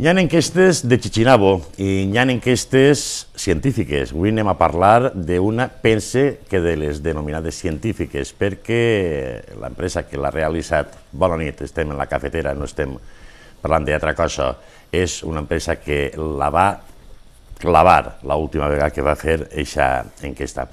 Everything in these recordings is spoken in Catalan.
Hi ha enquestes de Chichinabo i hi ha enquestes científiques. Avui anem a parlar d'una, pense que de les denominades científiques, perquè l'empresa que l'ha realitzat, bona nit, estem en la cafetera, no estem parlant d'altra cosa, és una empresa que la va clavar l'última vegada que va fer aquesta enquesta.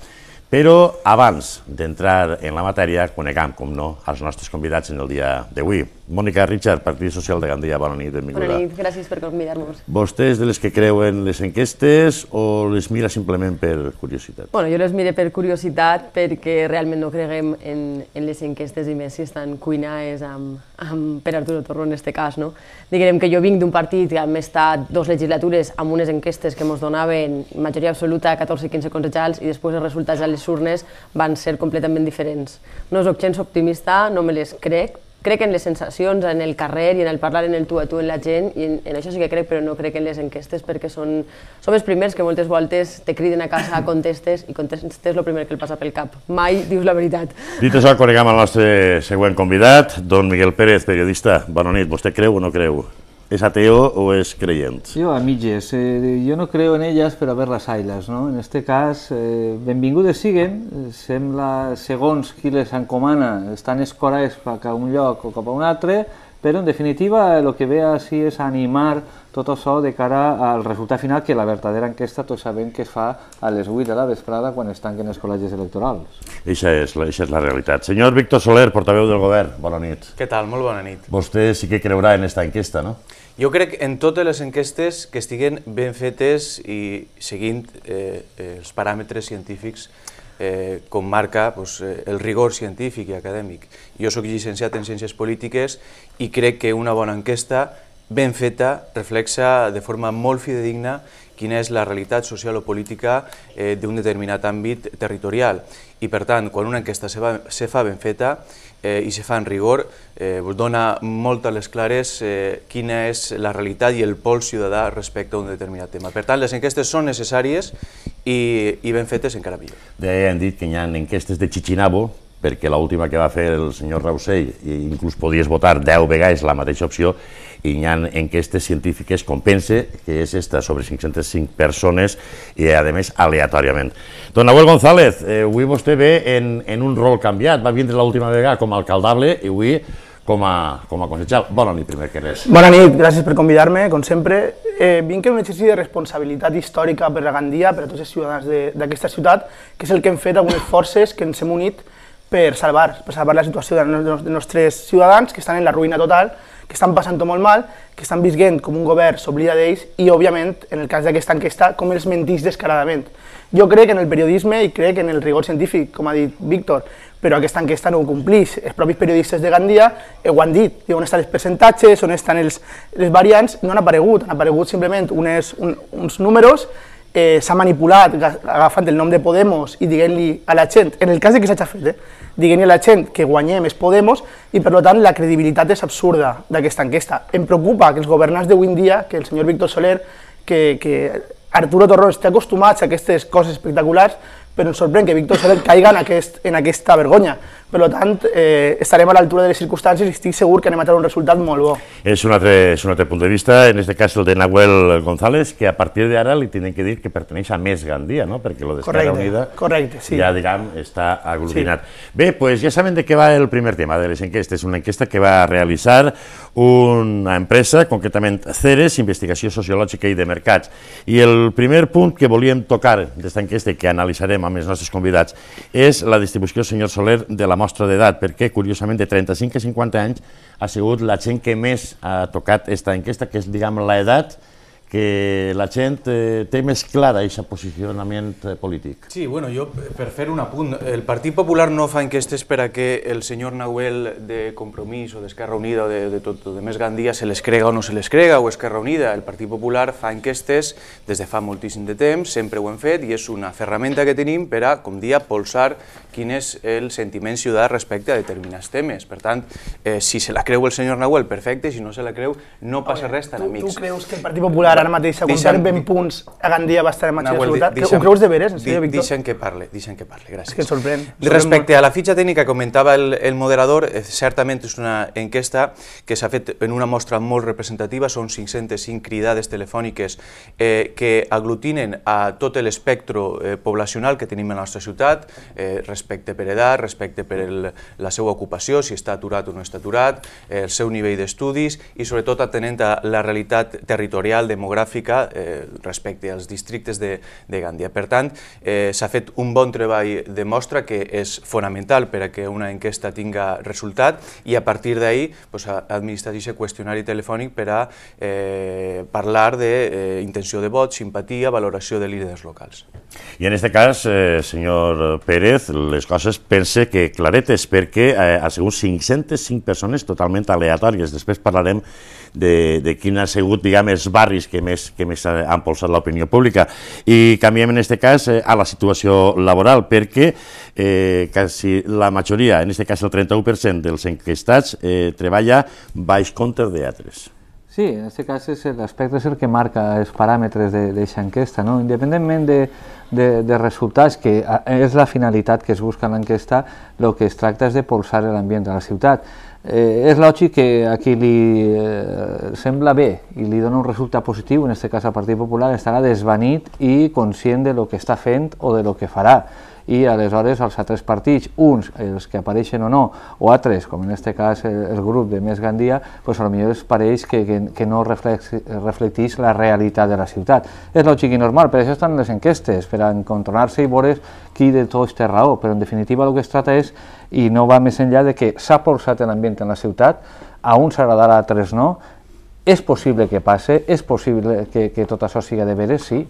Però abans d'entrar en la matèria, conegam, com no, els nostres convidats en el dia d'avui. Mònica Richard, Partit Social de Gandia, bona nit, benvinguda. Bona nit, gràcies per convidar-nos. Vostè és de les que creuen les enquestes o les mira simplement per curiositat? Bueno, jo les mire per curiositat perquè realment no creguem en, en les enquestes i més si estan cuinades amb, amb per Arturo Torro en este cas. No? Diguem que jo vinc d'un partit que hem estat dos legislatures amb unes enquestes que ens donaven majoria absoluta, 14-15 concejals, i després els resultats a les urnes van ser completament diferents. No és gens optimista, no me les crec, crec en les sensacions, en el carrer i en el parlar en el tu a tu en la gent, i en, en això sí que crec, però no crec en les enquestes perquè són, som els primers que moltes voltes te criden a casa, contestes, i contestes el primer que el passa pel cap. Mai dius la veritat. Dit això, coneguem el nostre següent convidat, don Miguel Pérez, periodista. Bona nit, vostè creu o no creu? ¿Es ateo o es creyente? Jo, a mitges. Eh, jo no creo en ellas, però a ver las ailes, no? En este cas, eh, benvingudes siguen, eh, sembla, segons qui les encomana, estan escorades cap a un lloc o cap a un altre, però en definitiva el que ve així és animar tot això de cara al resultat final, que la verdadera enquesta tots sabem que es fa a les 8 de la vesprada quan es tanquen els col·legis electorals. Eixa és, eixa és la realitat. Senyor Víctor Soler, portaveu del govern, bona nit. Què tal? Molt bona nit. Vostè sí que creurà en esta enquesta, no? Jo crec en totes les enquestes que estiguen ben fetes i seguint eh, eh els paràmetres científics eh, com marca eh, el rigor científic i acadèmic. Jo sóc llicenciat en Ciències Polítiques i crec que una bona enquesta ben feta reflexa de forma molt fidedigna quina és la realitat social o política eh, d'un determinat àmbit territorial. I per tant, quan una enquesta se fa ben feta, eh, i se fa en rigor, eh, dona molt a les clares eh, quina és la realitat i el pol ciutadà respecte a un determinat tema. Per tant, les enquestes són necessàries i, i ben fetes encara millor. Deia, hem dit que hi ha enquestes de Chichinabo, perquè l'última que va fer el senyor Rausell, inclús podies votar 10 vegades la mateixa opció, i hi ha enquestes científiques com pense, que és esta, sobre 505 persones, i a més aleatòriament. Don Abel González, eh, avui vostè ve en, en un rol canviat, va vindre l'última vegada com a alcaldable i avui com a, com a concejal. Bona nit, primer que res. Bona nit, gràcies per convidar-me, com sempre. Eh, vinc en un exercici de responsabilitat històrica per la Gandia, per a tots els ciutadans d'aquesta ciutat, que és el que hem fet algunes forces que ens hem unit per salvar, per salvar la situació dels nostres ciutadans que estan en la ruïna total que estan passant molt mal, que estan visquent com un govern s'oblida d'ells i, òbviament, en el cas d'aquesta enquesta, com els mentís descaradament. Jo crec en el periodisme i crec en el rigor científic, com ha dit Víctor, però aquesta enquesta no ho complix. Els propis periodistes de Gandia eh, ho han dit, on estan els percentatges, on estan els, les variants, no han aparegut, han aparegut simplement unes, un, uns números eh, s'ha manipulat agafant el nom de Podemos i diguent-li a la gent, en el cas de que s'hagi fet, eh, diguent-li a la gent que guanyem és Podemos i per tant la credibilitat és absurda d'aquesta enquesta. Em preocupa que els governants d'avui en dia, que el senyor Víctor Soler, que, que Arturo Torrons està acostumats a aquestes coses espectaculars, però ens sorprèn que Víctor Soler caiga en, aquest, en aquesta vergonya. Per tant, eh, estarem a l'altura de les circumstàncies i estic segur que anem a tenir un resultat molt bo. És un altre, és un altre punt de vista, en aquest cas el de Nahuel González, que a partir d'ara li tenen que dir que perteneix a més Gandia, no? perquè el d'Esquerra Unida correcte, sí. ja, diguem, està aglutinat. Sí. Bé, pues ja saben de què va el primer tema de les enquestes, una enquesta que va realitzar una empresa, concretament Ceres, Investigació Sociològica i de Mercats. I el primer punt que volíem tocar d'esta enquesta que analitzarem amb els nostres convidats és la distribució, senyor Soler, de la mostra d'edat, perquè curiosament de 35 a 50 anys ha sigut la gent que més ha tocat aquesta enquesta, que és diguem l'edat edat que la gent eh, té més clara aquest posicionament eh, polític. Sí, bueno, jo eh, per fer un apunt, el Partit Popular no fa enquestes per a que el senyor Nahuel de Compromís o d'Esquerra Unida o de, de tot de més Gandia se les crega o no se les crega o Esquerra Unida. El Partit Popular fa enquestes des de fa moltíssim de temps, sempre ho hem fet i és una ferramenta que tenim per a, com dia, polsar quin és el sentiment ciutadà respecte a determinats temes. Per tant, eh, si se la creu el senyor Nahuel, perfecte, si no se la creu, no passa res tan amics. Tu creus que el Partit Popular ara, ara mateix, segons deixen, ben punts, a Gandia va estar en matxa Nahuel, de seguretat. Deixen, ho creus de veres, en Di, Víctor? Deixen que parle, deixen que parle, gràcies. És que sorprèn. sorprèn. Respecte a la fitxa tècnica que comentava el, el moderador, eh, certament és una enquesta que s'ha fet en una mostra molt representativa, són 505 cridades telefòniques eh, que aglutinen a tot l'espectre eh, poblacional que tenim a la nostra ciutat, eh, respecte per edat, respecte per el, la seva ocupació, si està aturat o no està aturat, eh, el seu nivell d'estudis i sobretot atenent a la realitat territorial, demogràfica, demogràfica eh, respecte als districtes de, de Gandia. Per tant, eh, s'ha fet un bon treball de mostra que és fonamental per a que una enquesta tinga resultat i a partir d'ahir pues, administrat aquest qüestionari telefònic per a eh, parlar d'intenció de, eh, de vot, simpatia, valoració de líders locals. I en aquest cas, eh, senyor Pérez, les coses pense que claretes perquè eh, ha sigut 505 persones totalment aleatòries. Després parlarem de, de quin ha sigut, diguem, els barris que més, que més han polsat l'opinió pública. I canviem, en aquest cas, eh, a la situació laboral, perquè eh, quasi la majoria, en aquest cas el 31% dels enquestats, eh, treballa baix compte de altres. Sí, en aquest cas és l'aspecte el que marca els paràmetres d'aquesta enquesta. No? Independentment de, de, de resultats, que eh, és la finalitat que es busca en l'enquesta, el que es tracta és de polsar l'ambient de la ciutat. Eh, és lògic que a qui li eh, sembla bé i li dona un resultat positiu, en aquest cas al Partit Popular, estarà desvanit i conscient de lo que està fent o de lo que farà i aleshores els altres partits, uns els que apareixen o no, o altres, com en aquest cas el, el grup de Més Gandia, doncs potser es pareix que, que, que no reflecteix reflectís la realitat de la ciutat. És lògic i normal, per això estan les enquestes, per a encontrar-se i veure qui de tot té raó, però en definitiva el que es tracta és, i no va més enllà de que s'ha posat l'ambient en la ciutat, a uns agradarà, a altres no, és possible que passe, és possible que, que tot això siga de veres, sí,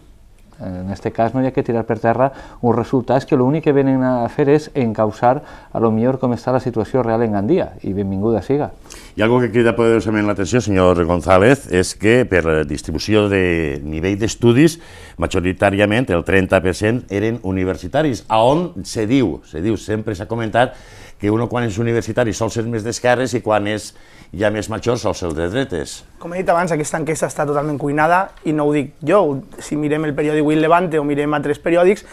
Eh, en aquest cas no hi ha que tirar per terra uns resultats que l'únic que venen a fer és encausar a lo millor com està la situació real en Gandia, i benvinguda siga. I algo que crida poderosament l'atenció, senyor González, és que per la distribució de nivell d'estudis, majoritàriament el 30% eren universitaris, a on se diu, se diu, sempre s'ha comentat, que uno quan és universitari sol ser més d'esquerres i quan és ja més major sol ser de dretes. Com he dit abans, aquesta enquesta està totalment cuinada i no ho dic jo. Si mirem el periòdic Will Levante o mirem altres periòdics,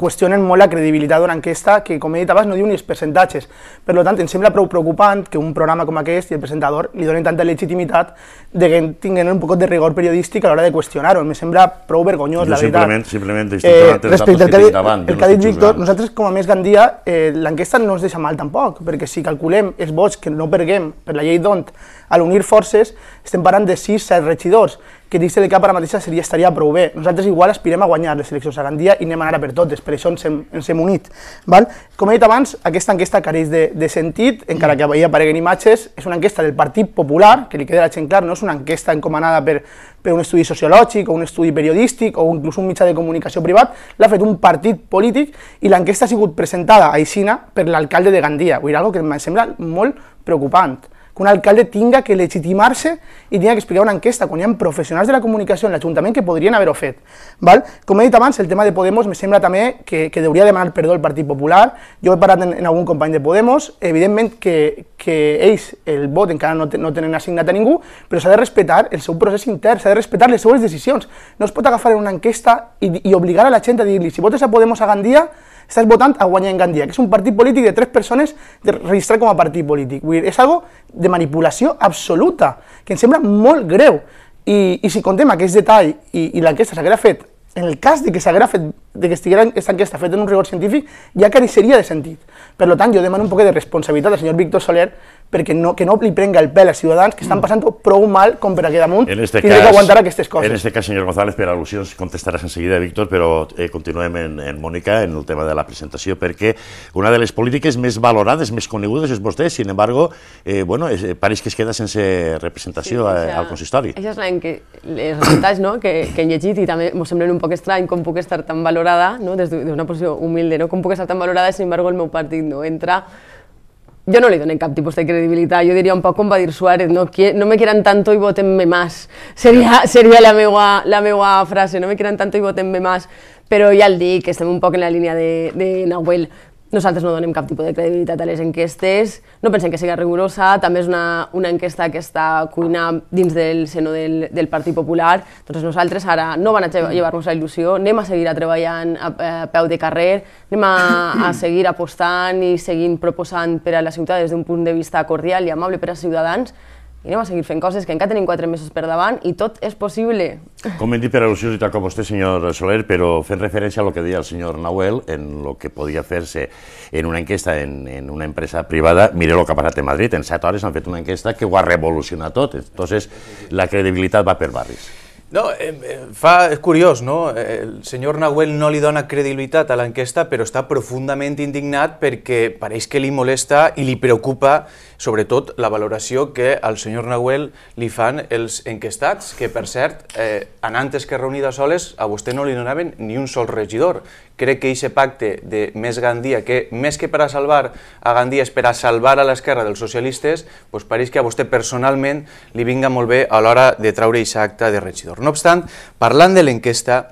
qüestionen molt la credibilitat d'una enquesta que, com he dit abans, no diu ni els percentatges. Per tant, em sembla prou preocupant que un programa com aquest i el presentador li donen tanta legitimitat de que tinguin un poc de rigor periodístic a l'hora de qüestionar-ho. Em sembla prou vergonyós, jo la simplement, veritat. Simplement, simplement eh, respecte al que, que davant, el que ha dit Víctor, nosaltres com a més Gandia eh, l'enquesta no ens deixa mal tampoc, perquè si calculem els vots que no perguem per la llei d'ont a l'unir forces estem parlant de 6-7 regidors, que dir-se de cap ara mateixa seria, estaria prou bé. Nosaltres igual aspirem a guanyar les eleccions a Gandia i anem a anar per totes, per això ens hem, ens hem unit. Val? Com he dit abans, aquesta enquesta careix de, de sentit, encara que hi apareguin imatges, és una enquesta del Partit Popular, que li queda la gent clar, no és una enquesta encomanada per, per un estudi sociològic o un estudi periodístic o inclús un mitjà de comunicació privat, l'ha fet un partit polític i l'enquesta ha sigut presentada a Aixina per l'alcalde de Gandia, vull dir, que em sembla molt preocupant. que un alcalde tenga que legitimarse y tenía que explicar una encuesta, conían profesionales profesionales de la comunicación en ayuntamiento que podrían haber ofet. ¿vale? Como he dicho antes, el tema de Podemos me sembra también que, debería deuria perdón perdón al Partido Popular. Yo he parado en, algún compañero company de Podemos, evidentemente que, es el vot en no, no tener asignata ningún, pero se ha de respetar el seu interno, se ha de respetar les decisiones. No es pot agafar en una encuesta y obligar a la gente a decirle, si votes a Podemos a día... estàs votant a guanyar en Gandia, que és un partit polític de tres persones registrat com a partit polític. Vull dir, és algo de manipulació absoluta, que em sembla molt greu. I, i si contem aquest detall i, i l'enquesta s'haguera fet en el cas de que s'haguera fet, de que estiguera aquesta enquesta feta en un rigor científic, ja que careceria de sentit. Per tant, jo demano un poc de responsabilitat al senyor Víctor Soler perquè no, que no li prenga el pèl als ciutadans que estan mm. passant prou mal com per a damunt en este cas, que aguantar aquestes coses. En este cas, senyor González, per al·lusions contestaràs seguida, Víctor, però eh, continuem en, en Mònica, en el tema de la presentació, perquè una de les polítiques més valorades, més conegudes és vostè, sin embargo, eh, bueno, es, eh, pareix que es queda sense representació sí, eh, ja, al consistori. Això és l'any que els resultats no, que, que hem llegit i també ens semblen un poc estrany com puc estar tan valorada, no, des d'una posició humilde, no, com puc estar tan valorada, sin embargo, el meu partit no entra ...yo no le en cap tipo de credibilidad... ...yo diría un poco con Suárez, no, no me quieran tanto y votenme más, ...sería sería la, meua, la frase, no me quieran tanto y votenme más... más, ya ya el que esté un poco en la línea de, de Nahuel, Nosaltres no donem cap tipus de credibilitat a les enquestes, no pensem que sigui rigorosa, també és una, una enquesta que està cuinant dins del seno del, del Partit Popular, doncs nosaltres ara no van a llevar-nos la il·lusió, anem a seguir a treballant a, a peu de carrer, anem a, a seguir apostant i seguint proposant per a la ciutat des d'un punt de vista cordial i amable per als ciutadans, i anem a seguir fent coses que encara tenim quatre mesos per davant i tot és possible. Com hem dit per al·lusió i tal com vostè, senyor Soler, però fent referència a lo que deia el senyor Nahuel en lo que podia fer-se en una enquesta en, en una empresa privada, mire el que ha passat a Madrid, en set hores han fet una enquesta que ho ha revolucionat tot, entonces la credibilitat va per barris. No, eh, fa, és curiós, no? Eh, el senyor Nahuel no li dona credibilitat a l'enquesta, però està profundament indignat perquè pareix que li molesta i li preocupa, sobretot, la valoració que al senyor Nahuel li fan els enquestats, que, per cert, eh, anantes que reunida soles, a vostè no li donaven ni un sol regidor crec que aquest pacte de més Gandia, que més que per a salvar a Gandia és per a salvar a l'esquerra dels socialistes, doncs pareix que a vostè personalment li vinga molt bé a l'hora de traure aquest acte de regidor. No obstant, parlant de l'enquesta,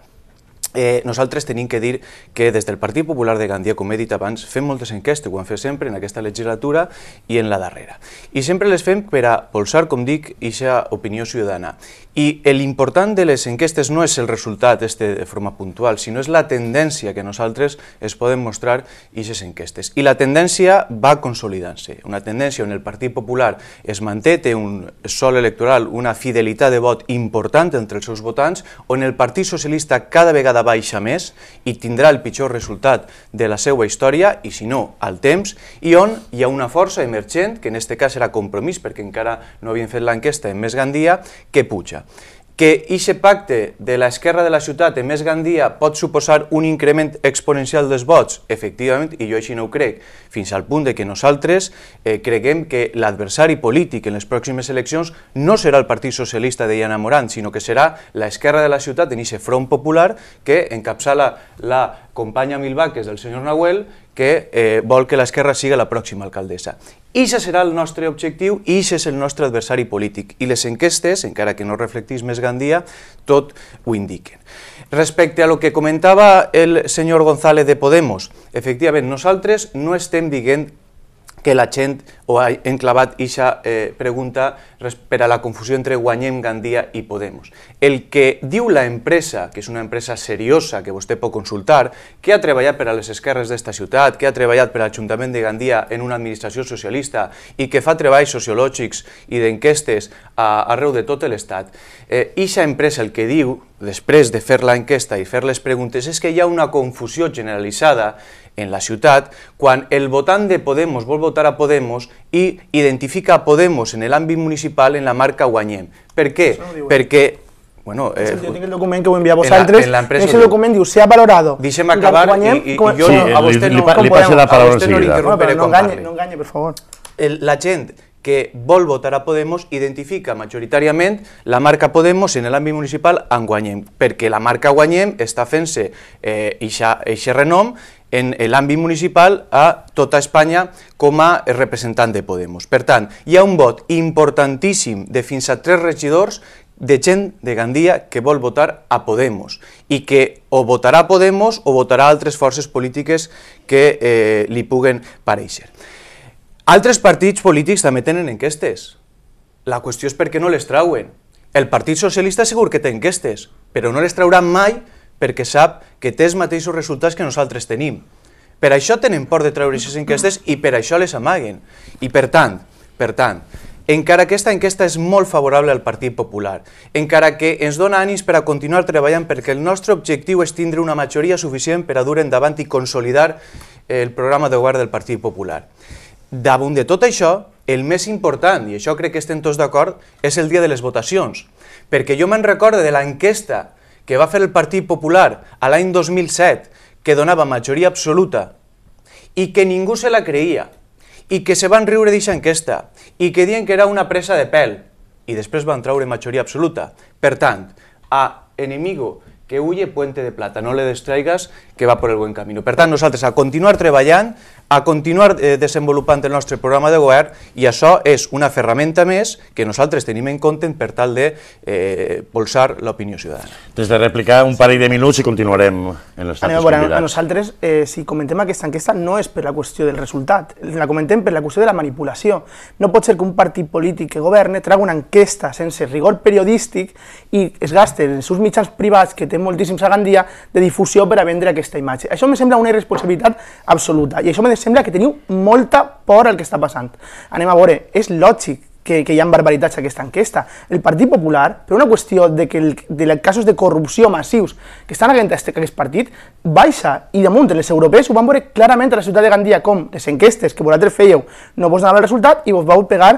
Eh, nosaltres tenim que dir que des del Partit Popular de Gandia, com he dit abans, fem moltes enquestes, ho hem fet sempre en aquesta legislatura i en la darrera. I sempre les fem per a polsar, com dic, aquesta opinió ciutadana. I l'important de les enquestes no és el resultat este de forma puntual, sinó és la tendència que nosaltres es poden mostrar aquestes enquestes. I la tendència va consolidant-se. Una tendència on el Partit Popular es manté, té un sol electoral, una fidelitat de vot important entre els seus votants, on el Partit Socialista cada vegada baixa més i tindrà el pitjor resultat de la seva història, i si no, al temps, i on hi ha una força emergent, que en aquest cas era compromís, perquè encara no havien fet l'enquesta en més Gandia, que puja que ixe pacte de l'esquerra de la ciutat en més Gandia pot suposar un increment exponencial dels vots? Efectivament, i jo així no ho crec, fins al punt de que nosaltres eh, creguem que l'adversari polític en les pròximes eleccions no serà el Partit Socialista de Iana Morant, sinó que serà l'esquerra de la ciutat en ixe front popular que encapçala la companya Milbaques del senyor Nahuel, que eh, vol que l'esquerra siga la pròxima alcaldessa. I això serà el nostre objectiu i això és el nostre adversari polític. I les enquestes, encara que no reflectís més Gandia, tot ho indiquen. Respecte a lo que comentava el senyor González de Podemos, efectivament, nosaltres no estem dient que la gent o ha enclavat aquesta eh, pregunta per a la confusió entre Guanyem, Gandia i Podemos. El que diu la empresa, que és una empresa seriosa que vostè pot consultar, que ha treballat per a les esquerres d'esta ciutat, que ha treballat per l'Ajuntament de Gandia en una administració socialista i que fa treballs sociològics i d'enquestes arreu de tot l'Estat, eh, empresa el que diu, després de fer l'enquesta i fer les preguntes, és que hi ha una confusió generalitzada en la ciudad, cuando el votante de Podemos a votar a Podemos y identifica a Podemos en el ámbito municipal en la marca Guanyem. ¿Por qué? Porque... Bueno, eh, el document que enviar a en, la, en ese documento se ha valorado, acabar y yo a no, No, no no favor. la gente que vol votar a Podemos identifica mayoritariamente la marca Podemos en el ámbito municipal en Guanyem, Porque la marca Guanyem està eh, y se eh, renom en l'àmbit municipal a tota Espanya com a representant de Podemos. Per tant, hi ha un vot importantíssim de fins a tres regidors de gent de Gandia que vol votar a Podemos i que o votarà Podemos o votarà altres forces polítiques que eh, li puguen pareixer. Altres partits polítics també tenen enquestes. La qüestió és per què no les trauen. El Partit Socialista segur que té enquestes, però no les trauran mai perquè sap que té els mateixos resultats que nosaltres tenim. Per això tenen por de treure aquestes enquestes i per això les amaguen. I per tant, per tant, encara que aquesta enquesta és molt favorable al Partit Popular, encara que ens dona ànims per a continuar treballant perquè el nostre objectiu és tindre una majoria suficient per a dur endavant i consolidar el programa de govern del Partit Popular. Damunt de tot això, el més important, i això crec que estem tots d'acord, és el dia de les votacions, perquè jo me'n recordo de l'enquesta que va fer el Partit Popular a l'any 2007, que donava majoria absoluta, i que ningú se la creia, i que se van riure d'eixa enquesta, i que dient que era una presa de pèl, i després van traure majoria absoluta. Per tant, a enemigo que huye puente de plata, no le distraigas, que va por el buen camino. Per tant, nosaltres a continuar treballant a continuar eh, desenvolupant el nostre programa de govern i això és una ferramenta més que nosaltres tenim en compte per tal de eh, polsar l'opinió ciutadana. Des de replicar un parell de minuts i continuarem en l'estatus Anem ah, a veure, convidat. a nosaltres, eh, si comentem aquesta enquesta, no és per la qüestió del resultat, la comentem per la qüestió de la manipulació. No pot ser que un partit polític que governe traga una enquesta sense rigor periodístic i es gasten en els seus mitjans privats, que té moltíssims a dia, de difusió per a vendre aquesta imatge. Això me sembla una irresponsabilitat absoluta i això me sembla que teniu molta por al que està passant. Anem a veure, és lògic que, que hi ha barbaritats a aquesta enquesta. El Partit Popular, per una qüestió de que el, de casos de corrupció massius que estan a aquest, aquest partit, baixa i damunt les europees ho van veure clarament a la ciutat de Gandia com les enquestes que vosaltres fèieu no vos donava el resultat i vos vau pegar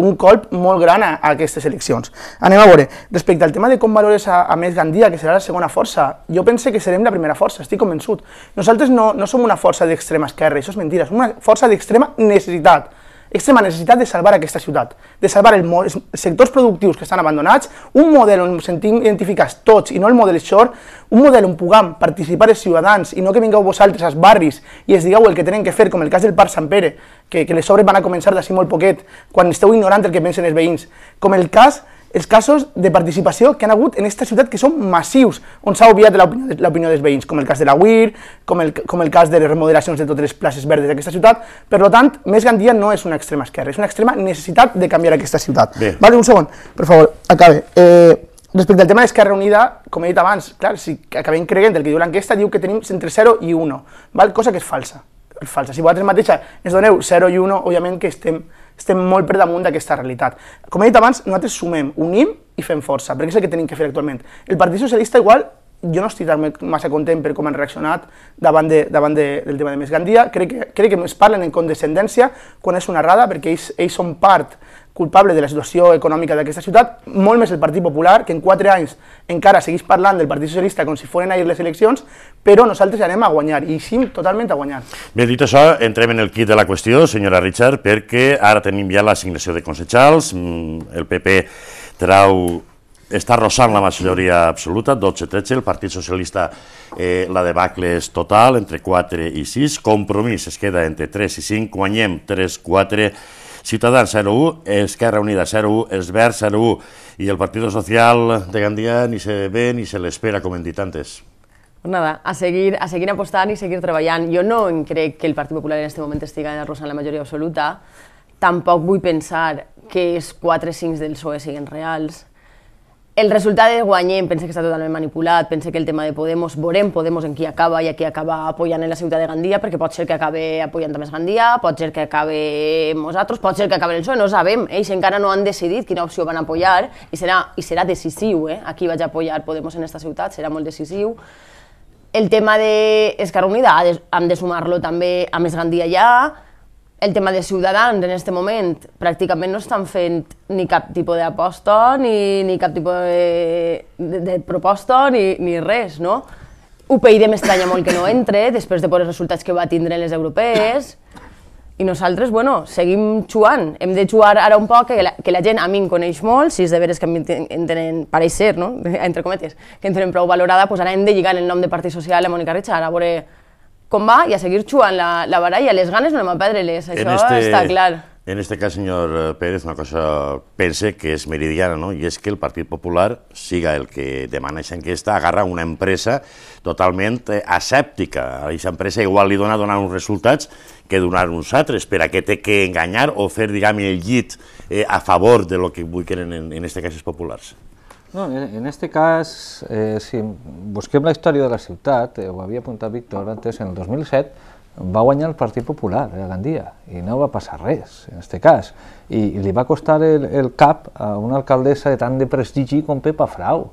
un colp molt gran a, a aquestes eleccions. Anem a veure, respecte al tema de com valores a, a més Gandia, que serà la segona força, jo pense que serem la primera força, estic convençut. Nosaltres no, no som una força d'extrema esquerra, això és mentira, som una força d'extrema necessitat extrema necessitat de salvar aquesta ciutat, de salvar els sectors productius que estan abandonats, un model on ens sentim identificats tots i no el model short, un model on puguem participar els ciutadans i no que vingueu vosaltres als barris i es digueu el que tenen que fer, com el cas del Parc Sant Pere, que, que les obres van a començar d'ací molt poquet, quan esteu ignorant el que pensen els veïns, com el cas els casos de participació que han hagut en aquesta ciutat que són massius, on s'ha obviat l'opinió dels veïns, com el cas de la UIR, com el, com el cas de les remodelacions de totes les places verdes d'aquesta ciutat. Per tant, Més Gandia no és una extrema esquerra, és una extrema necessitat de canviar aquesta ciutat. Bé. Vale, un segon, per favor, acabe. Eh, Respecte al tema d'Esquerra Unida, com he dit abans, clar, si acabem creient el que diu l'enquesta, diu que tenim entre 0 i 1, val? cosa que és falsa. És falsa. Si vosaltres mateixa ens doneu 0 i 1, òbviament que estem estem molt per damunt d'aquesta realitat. Com he dit abans, nosaltres sumem, unim i fem força, perquè és el que tenim que fer actualment. El Partit Socialista igual jo no estic massa content per com han reaccionat davant, de, davant de, del tema de Més Gandia. Crec que, crec que es parlen en condescendència quan és una errada, perquè ells, ells són part culpable de la situació econòmica d'aquesta ciutat, molt més el Partit Popular, que en quatre anys encara seguís parlant del Partit Socialista com si foren ahir les eleccions, però nosaltres anem a guanyar, i sim totalment a guanyar. Bé, dit això, entrem en el kit de la qüestió, senyora Richard, perquè ara tenim ja l'assignació de consejals, mm, el PP trau està rossant la majoria absoluta, 12-13, el Partit Socialista eh, la debacle és total, entre 4 i 6, Compromís es queda entre 3 i 5, guanyem 3-4, Ciutadans 01, Esquerra Unida 01, Esbert 01 i el Partido Social de Gandia ni se ve ni se l'espera, com hem dit antes. nada, a seguir, a seguir apostant i seguir treballant. Jo no en crec que el Partit Popular en aquest moment estigui arrossant la majoria absoluta, tampoc vull pensar que els 4 5 del PSOE siguin reals, el resultat és guanyem, pensa que està totalment manipulat, pensa que el tema de Podemos, veurem Podemos en qui acaba i a qui acaba apoyant en la ciutat de Gandia, perquè pot ser que acabe apoyant més Gandia, pot ser que acabe nosaltres, pot ser que acabe el PSOE, no sabem, ells encara no han decidit quina opció van apoyar i serà, i serà decisiu, eh? aquí vaig a apoyar Podemos en aquesta ciutat, serà molt decisiu. El tema d'Esquerra Unida hem de sumar-lo també a Més Gandia ja, el tema de Ciutadans en aquest moment pràcticament no estan fent ni cap tipus d'aposta, ni, ni cap tipus de, de, de proposta, ni, ni res, no? UPyD m'estranya molt que no entre, després de por els resultats que va tindre les europees, i nosaltres, bueno, seguim jugant. Hem de jugar ara un poc, que la, que la gent a mi em coneix molt, si és de veres que em tenen, pareix ser, no? entre cometes, que em tenen prou valorada, doncs ara hem de lligar el nom de Partit Social a Mònica Richard, a veure com va i a seguir jugant la, la baralla. Les ganes no anem a perdre-les, això este, està clar. En este cas, senyor eh, Pérez, una cosa pense que és meridiana, no? i és que el Partit Popular siga el que demana aquesta enquesta, agarra una empresa totalment eh, asèptica. A aquesta empresa igual li dona donar uns resultats que donar uns altres, per a què té que enganyar o fer, diguem, el llit eh, a favor de lo que vull que en, en este cas, els populars. No, en este cas, eh, si busquem la història de la ciutat, eh, ho havia apuntat Víctor antes, en el 2007 va guanyar el Partit Popular eh, a Gandia i no va passar res, en aquest cas. I, i li va costar el, el cap a una alcaldessa de tant de prestigi com Pepa Frau.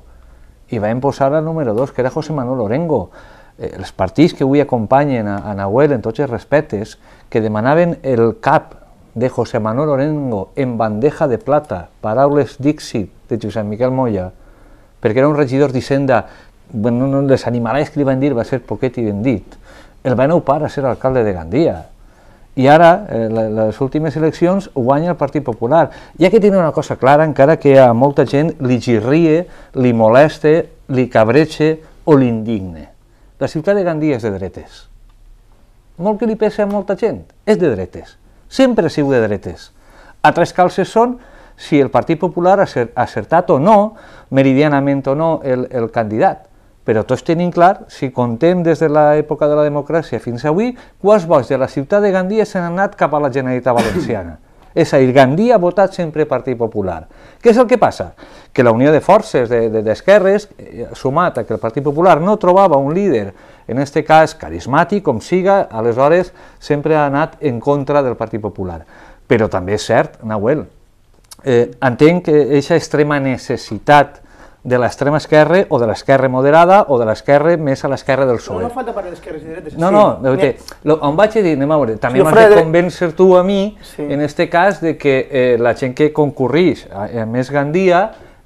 I va imposar el número 2, que era José Manuel Orengo. Eh, els partits que avui acompanyen a, a Nahuel en tots els respectes, que demanaven el cap de José Manuel Orengo en bandeja de plata, paraules d'íxit, de Josep Miquel Moya, perquè era un regidor d'Hisenda, bueno, no, les animarà que li van dir va ser poquet i ben dit. El van upar a ser alcalde de Gandia. I ara, eh, les últimes eleccions, guanya el Partit Popular. I aquí tenen una cosa clara, encara que a molta gent li girrie, li moleste, li cabretxe o l'indigne. La ciutat de Gandia és de dretes. Molt que li pesa a molta gent, és de dretes. Sempre ha sigut de dretes. A tres calces són si el Partit Popular ha acertat o no, meridianament o no, el, el candidat. Però tots tenim clar, si contem des de l'època de la democràcia fins avui, quants vots de la ciutat de Gandia s'han anat cap a la Generalitat Valenciana. És a dir, Gandia ha votat sempre Partit Popular. Què és el que passa? Que la unió de forces d'esquerres, de, de, eh, sumat a que el Partit Popular no trobava un líder, en aquest cas carismàtic, com siga, aleshores sempre ha anat en contra del Partit Popular. Però també és cert, Nahuel, eh, entenc que aquesta extrema necessitat de l'extrema esquerra o de l'esquerra moderada o de l'esquerra més a l'esquerra del sol. No, no e. falta parlar d'esquerres i dretes. No, no, de veritat. Lo, on vaig a dir, anem a veure, també sí, m'has de eh. convèncer tu a mi, sí. en aquest cas, de que eh, la gent que concurrís a, a més Gandia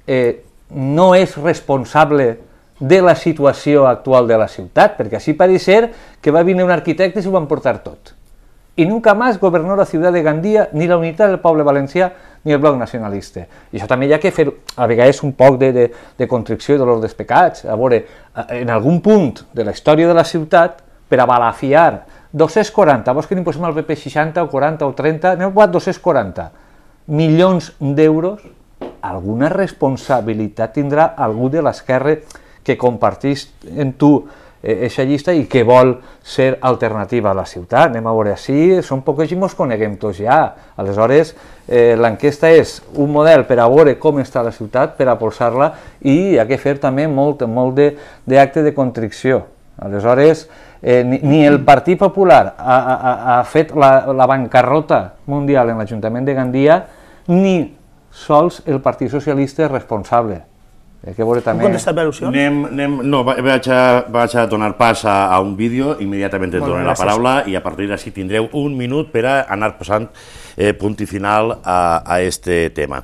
eh, no és responsable de la situació actual de la ciutat, perquè així pareix ser que va venir un arquitecte i s'ho van portar tot. I nunca més governó la ciutat de Gandia ni la unitat del poble valencià ni el bloc nacionalista. I això també hi ha que fer a vegades un poc de, de, de contricció i dolor dels pecats, a veure, eh, en algun punt de la història de la ciutat, per a balafiar 240, vols que n'hi posem al PP 60 o 40 o 30, anem a 240 milions d'euros, alguna responsabilitat tindrà algú de l'esquerra que compartís en tu aquesta eh, llista i que vol ser alternativa a la ciutat. Anem a veure si són poques i mos coneguem tots ja. Aleshores, eh, l'enquesta és un model per a veure com està la ciutat, per a polsar-la i hi ha que fer també molt, molt d'acte de, de contricció. Aleshores, eh, ni, ni el Partit Popular ha, ha, ha fet la, la bancarrota mundial en l'Ajuntament de Gandia, ni sols el Partit Socialista és responsable. Eh, que veure també... Puc contestar per al·lusions? Anem, anem, no, vaig a, vaig a donar pas a, a un vídeo, immediatament et donaré la paraula i a partir d'ací tindreu un minut per a anar posant eh, punt i final a, a este tema.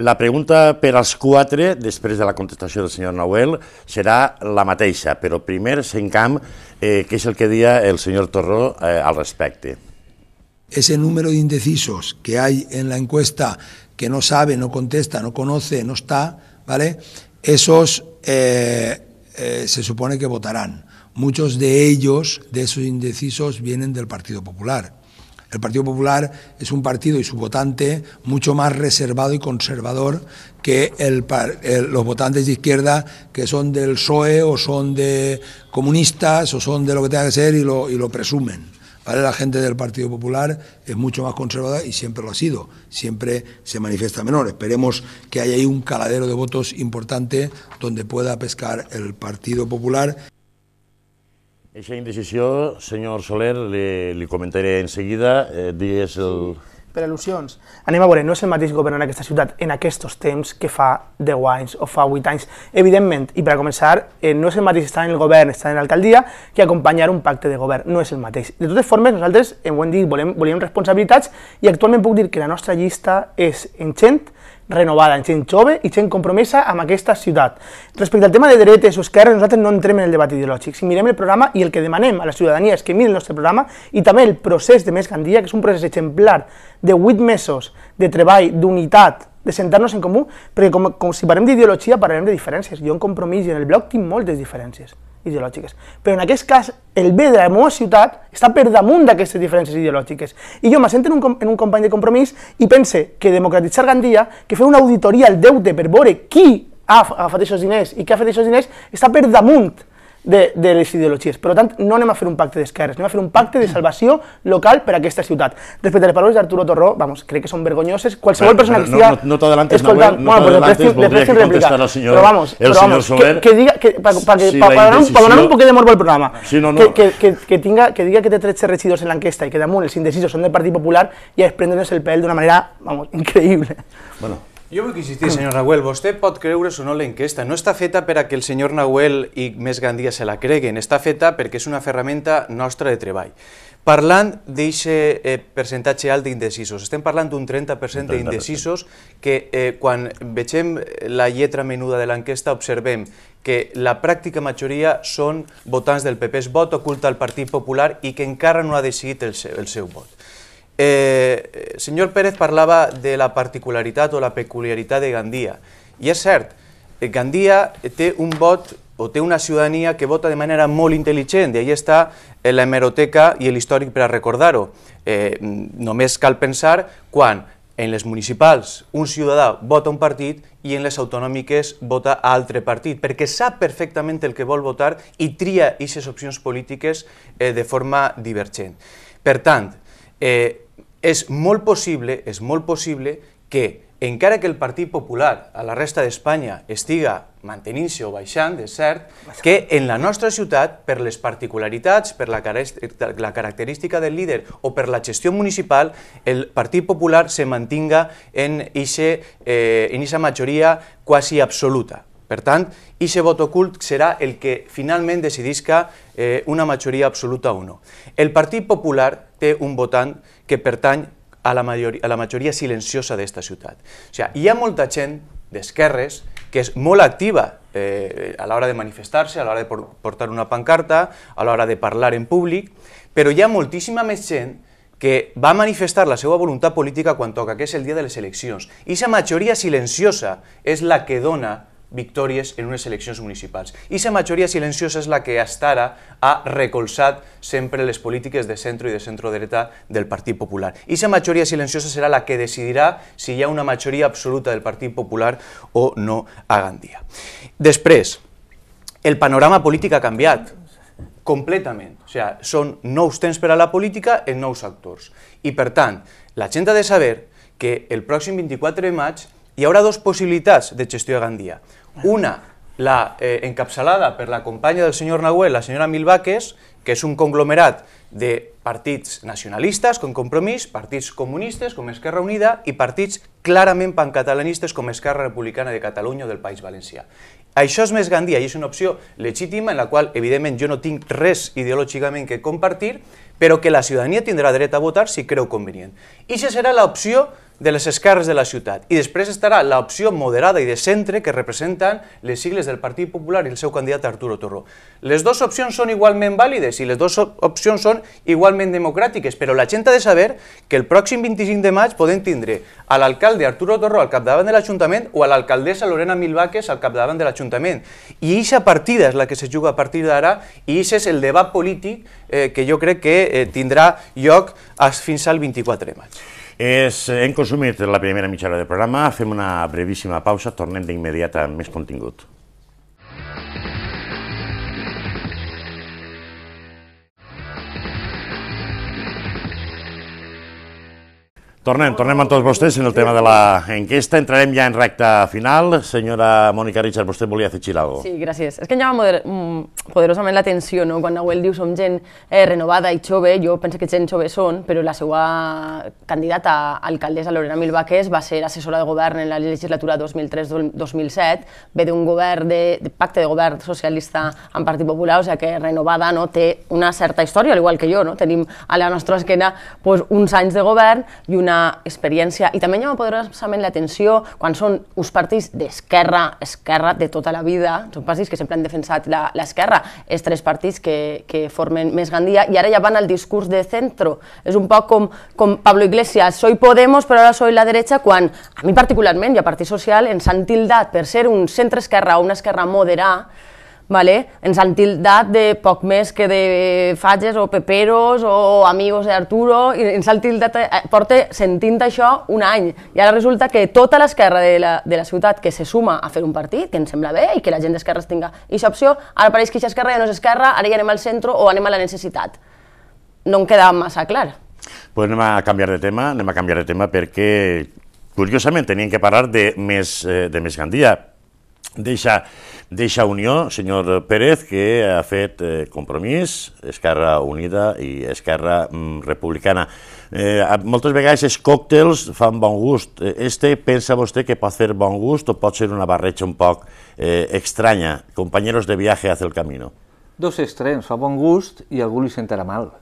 La pregunta per als quatre, després de la contestació del senyor Nouel, serà la mateixa, però primer, en camp, eh, què és el que dia el senyor Torró eh, al respecte. Ese número d'indecisos indecisos que hay en la encuesta que no sabe, no contesta, no conoce, no està, ¿vale? esos eh, eh, se supone que votarán. Muchos de ellos, de esos indecisos, vienen del Partido Popular. El Partido Popular es un partido y su votante mucho más reservado y conservador que eh, los votantes de izquierda que son del PSOE o son de comunistas o son de lo que tenga que ser y lo, y lo presumen la gente del Partido Popular es mucho más conservadora y siempre lo ha sido, siempre se manifiesta menor. Esperemos que haya ahí un caladero de votos importante donde pueda pescar el Partido Popular. Esa indecisión, señor Soler, le, comentaré enseguida, eh, per al·lusions. Anem a veure, no és el mateix governar aquesta ciutat en aquests temps que fa 10 anys o fa 8 anys. Evidentment, i per a començar, eh, no és el mateix estar en el govern, estar en l'alcaldia, que acompanyar un pacte de govern. No és el mateix. De totes formes, nosaltres, eh, ho hem dit, volem, volem responsabilitats i actualment puc dir que la nostra llista és gent renovada, en gent jove i gent compromesa amb aquesta ciutat. Respecte al tema de dretes o esquerres, nosaltres no entrem en el debat ideològic. Si mirem el programa i el que demanem a la ciutadania és que miri el nostre programa i també el procés de Més Gandia, que és un procés exemplar de 8 mesos de treball, d'unitat, de sentar-nos en comú, perquè com, com si parlem d'ideologia parlarem de diferències. Jo en compromís i en el bloc tinc moltes diferències ideològiques. Però en aquest cas, el bé de la meva ciutat està per damunt d'aquestes diferències ideològiques. I jo m'assento en, un, en un company de compromís i pense que democratitzar Gandia, que fer una auditoria al deute per veure qui ha, ha fet aquests diners i què ha fet aquests diners, està per damunt de, de les Por lo tanto, no anem a hacer un pacte d'esquerres, anem a hacer un pacte de salvación local para que esta ciudad, Respecte a les de d'Arturo Torró, vamos, cree que son vergonyoses, qualsevol persona que estigui... No, no, no t'adelantes, Nahuel, no bueno, t'adelantes, voldria em que el vamos, el vamos, Que, diga, que, pa, pa, que, si pa, donar un poquet de morbo el programa, Que, que, que, que diga que té 13 regidors en l'enquesta y que damunt els indecisos son del Partido Popular y a desprendernos el PL de una manera, vamos, increíble. Bueno, Jo vull insistir, senyor Nahuel, vostè pot creure o no l'enquesta. No està feta per a que el senyor Nahuel i més Gandia se la creguen, està feta perquè és una ferramenta nostra de treball. Parlant d'aquest eh, percentatge alt d'indecisos, estem parlant d'un 30%, d'indecisos que eh, quan vegem la lletra menuda de l'enquesta observem que la pràctica majoria són votants del PP, és vot ocult al Partit Popular i que encara no ha decidit el seu vot. Eh, senyor Pérez parlava de la particularitat o la peculiaritat de Gandia. I és cert, eh, Gandia té un vot o té una ciutadania que vota de manera molt intel·ligent, i ahí està eh, la hemeroteca i l'històric per a recordar-ho. Eh, mm, només cal pensar quan en les municipals un ciutadà vota un partit i en les autonòmiques vota altre partit, perquè sap perfectament el que vol votar i tria aquestes opcions polítiques eh, de forma divergent. Per tant, eh, és molt possible, és molt possible que encara que el Partit Popular a la resta d'Espanya estiga mantenint-se o baixant, és cert, que en la nostra ciutat, per les particularitats, per la, la característica del líder o per la gestió municipal, el Partit Popular se mantinga en aquesta eh, majoria quasi absoluta. Per tant, aquest vot ocult serà el que finalment decidisca eh, una majoria absoluta o no. El Partit Popular té un votant que pertany a la, majoria, a la majoria silenciosa d'esta ciutat. O sigui, hi ha molta gent d'esquerres que és molt activa eh, a l'hora de manifestar-se, a l'hora de portar una pancarta, a l'hora de parlar en públic, però hi ha moltíssima més gent que va manifestar la seva voluntat política quan toca, que és el dia de les eleccions. I aquesta majoria silenciosa és la que dona victòries en unes eleccions municipals. I la majoria silenciosa és la que hasta ara ha recolzat sempre les polítiques de centre i de centro-dreta del Partit Popular. I la majoria silenciosa serà la que decidirà si hi ha una majoria absoluta del Partit Popular o no a Gandia. Després, el panorama polític ha canviat completament. O sigui, són nous temps per a la política en nous actors. I per tant, la gent ha de saber que el pròxim 24 de maig hi haurà dues possibilitats de gestió de Gandia. Una, la eh, encapçalada per la companya del senyor Nahuel, la senyora Milbaques, que és un conglomerat de partits nacionalistes com Compromís, partits comunistes com Esquerra Unida i partits clarament pancatalanistes com Esquerra Republicana de Catalunya o del País Valencià. Això és més Gandia i és una opció legítima en la qual, evidentment, jo no tinc res ideològicament que compartir, però que la ciutadania tindrà dret a votar si creu convenient. I això serà l'opció que de les esquerres de la ciutat. I després estarà l'opció moderada i de centre que representen les sigles del Partit Popular i el seu candidat Arturo Torró. Les dues opcions són igualment vàlides i les dues opcions són igualment democràtiques, però la gent ha de saber que el pròxim 25 de maig podem tindre a l'alcalde Arturo Torró al capdavant de l'Ajuntament o a l'alcaldessa Lorena Milvaques al capdavant de l'Ajuntament. I eixa partida és la que se juga a partir d'ara i aquest és el debat polític eh, que jo crec que eh, tindrà lloc fins al 24 de maig. És, hem consumit la primera mitja hora del programa, fem una brevíssima pausa, tornem d'immediat amb més contingut. Tornem, tornem amb tots vostès en el tema de la enquesta. Entrarem ja en recta final. Senyora Mònica Richard, vostè volia afegir alguna cosa. Sí, gràcies. És que em llama moder... Mm, poderosament l'atenció, no? Quan Nahuel diu som gent eh, renovada i jove, jo penso que gent jove són, però la seva candidata a alcaldessa, Lorena Milbaques, va ser assessora de govern en la legislatura 2003-2007, ve d'un govern de, de pacte de govern socialista amb Partit Popular, o sigui que renovada no té una certa història, al igual que jo, no? Tenim a la nostra esquena pues, uns anys de govern i una bona experiència i també llama poderosament l'atenció quan són uns partits d'esquerra, esquerra de tota la vida, són partits que sempre han defensat l'esquerra, els tres partits que, que formen més Gandia i ara ja van al discurs de centro, és un poc com, com Pablo Iglesias, soy Podemos però ara soy la dreta, quan a mi particularment i a Partit Social ens han tildat per ser un centre esquerra o una esquerra moderada, Vale? Ens han tildat de poc més que de fages o peperos o amigos d'Arturo, i ens han tildat, eh, porta sentint això un any. I ara resulta que tota l'esquerra de, la, de la ciutat que se suma a fer un partit, que ens sembla bé i que la gent d'esquerres tinga aquesta opció, ara pareix que aquesta esquerra ja no és esquerra, ara ja anem al centre o anem a la necessitat. No em queda massa clar. Pues anem a canviar de tema, anem a canviar de tema perquè curiosament tenien que parlar de més, eh, de més gandia. Deixa Deixa Unió, senyor Pérez, que ha fet eh, Compromís, Esquerra Unida i Esquerra mm, Republicana. Eh, moltes vegades els còctels fan bon gust. Eh, este pensa vostè que pot fer bon gust o pot ser una barreja un poc eh, estranya? Companyeros de viatge hacia el camino. Dos extrems, fa bon gust i algú li sentarà mal.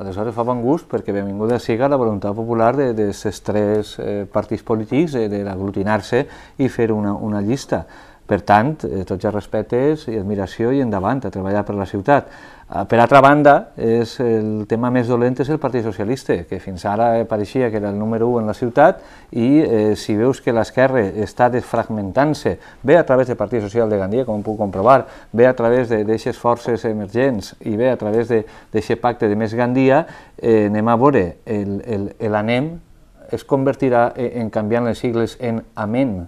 Aleshores fa bon gust perquè benvinguda siga la voluntat popular de, de tres eh, partits polítics eh, d'aglutinar-se i fer una, una llista. Per tant, eh, tots els respectes i admiració i endavant, a treballar per la ciutat. Eh, per altra banda, és el tema més dolent és el Partit Socialista, que fins ara pareixia que era el número 1 en la ciutat i eh, si veus que l'esquerra està desfragmentant-se, bé a través del Partit Social de Gandia, com puc comprovar, bé a través d'aixes forces emergents i bé a través d'aixe pacte de més Gandia, eh, anem a veure l'anem es convertirà en, en canviant les sigles en amén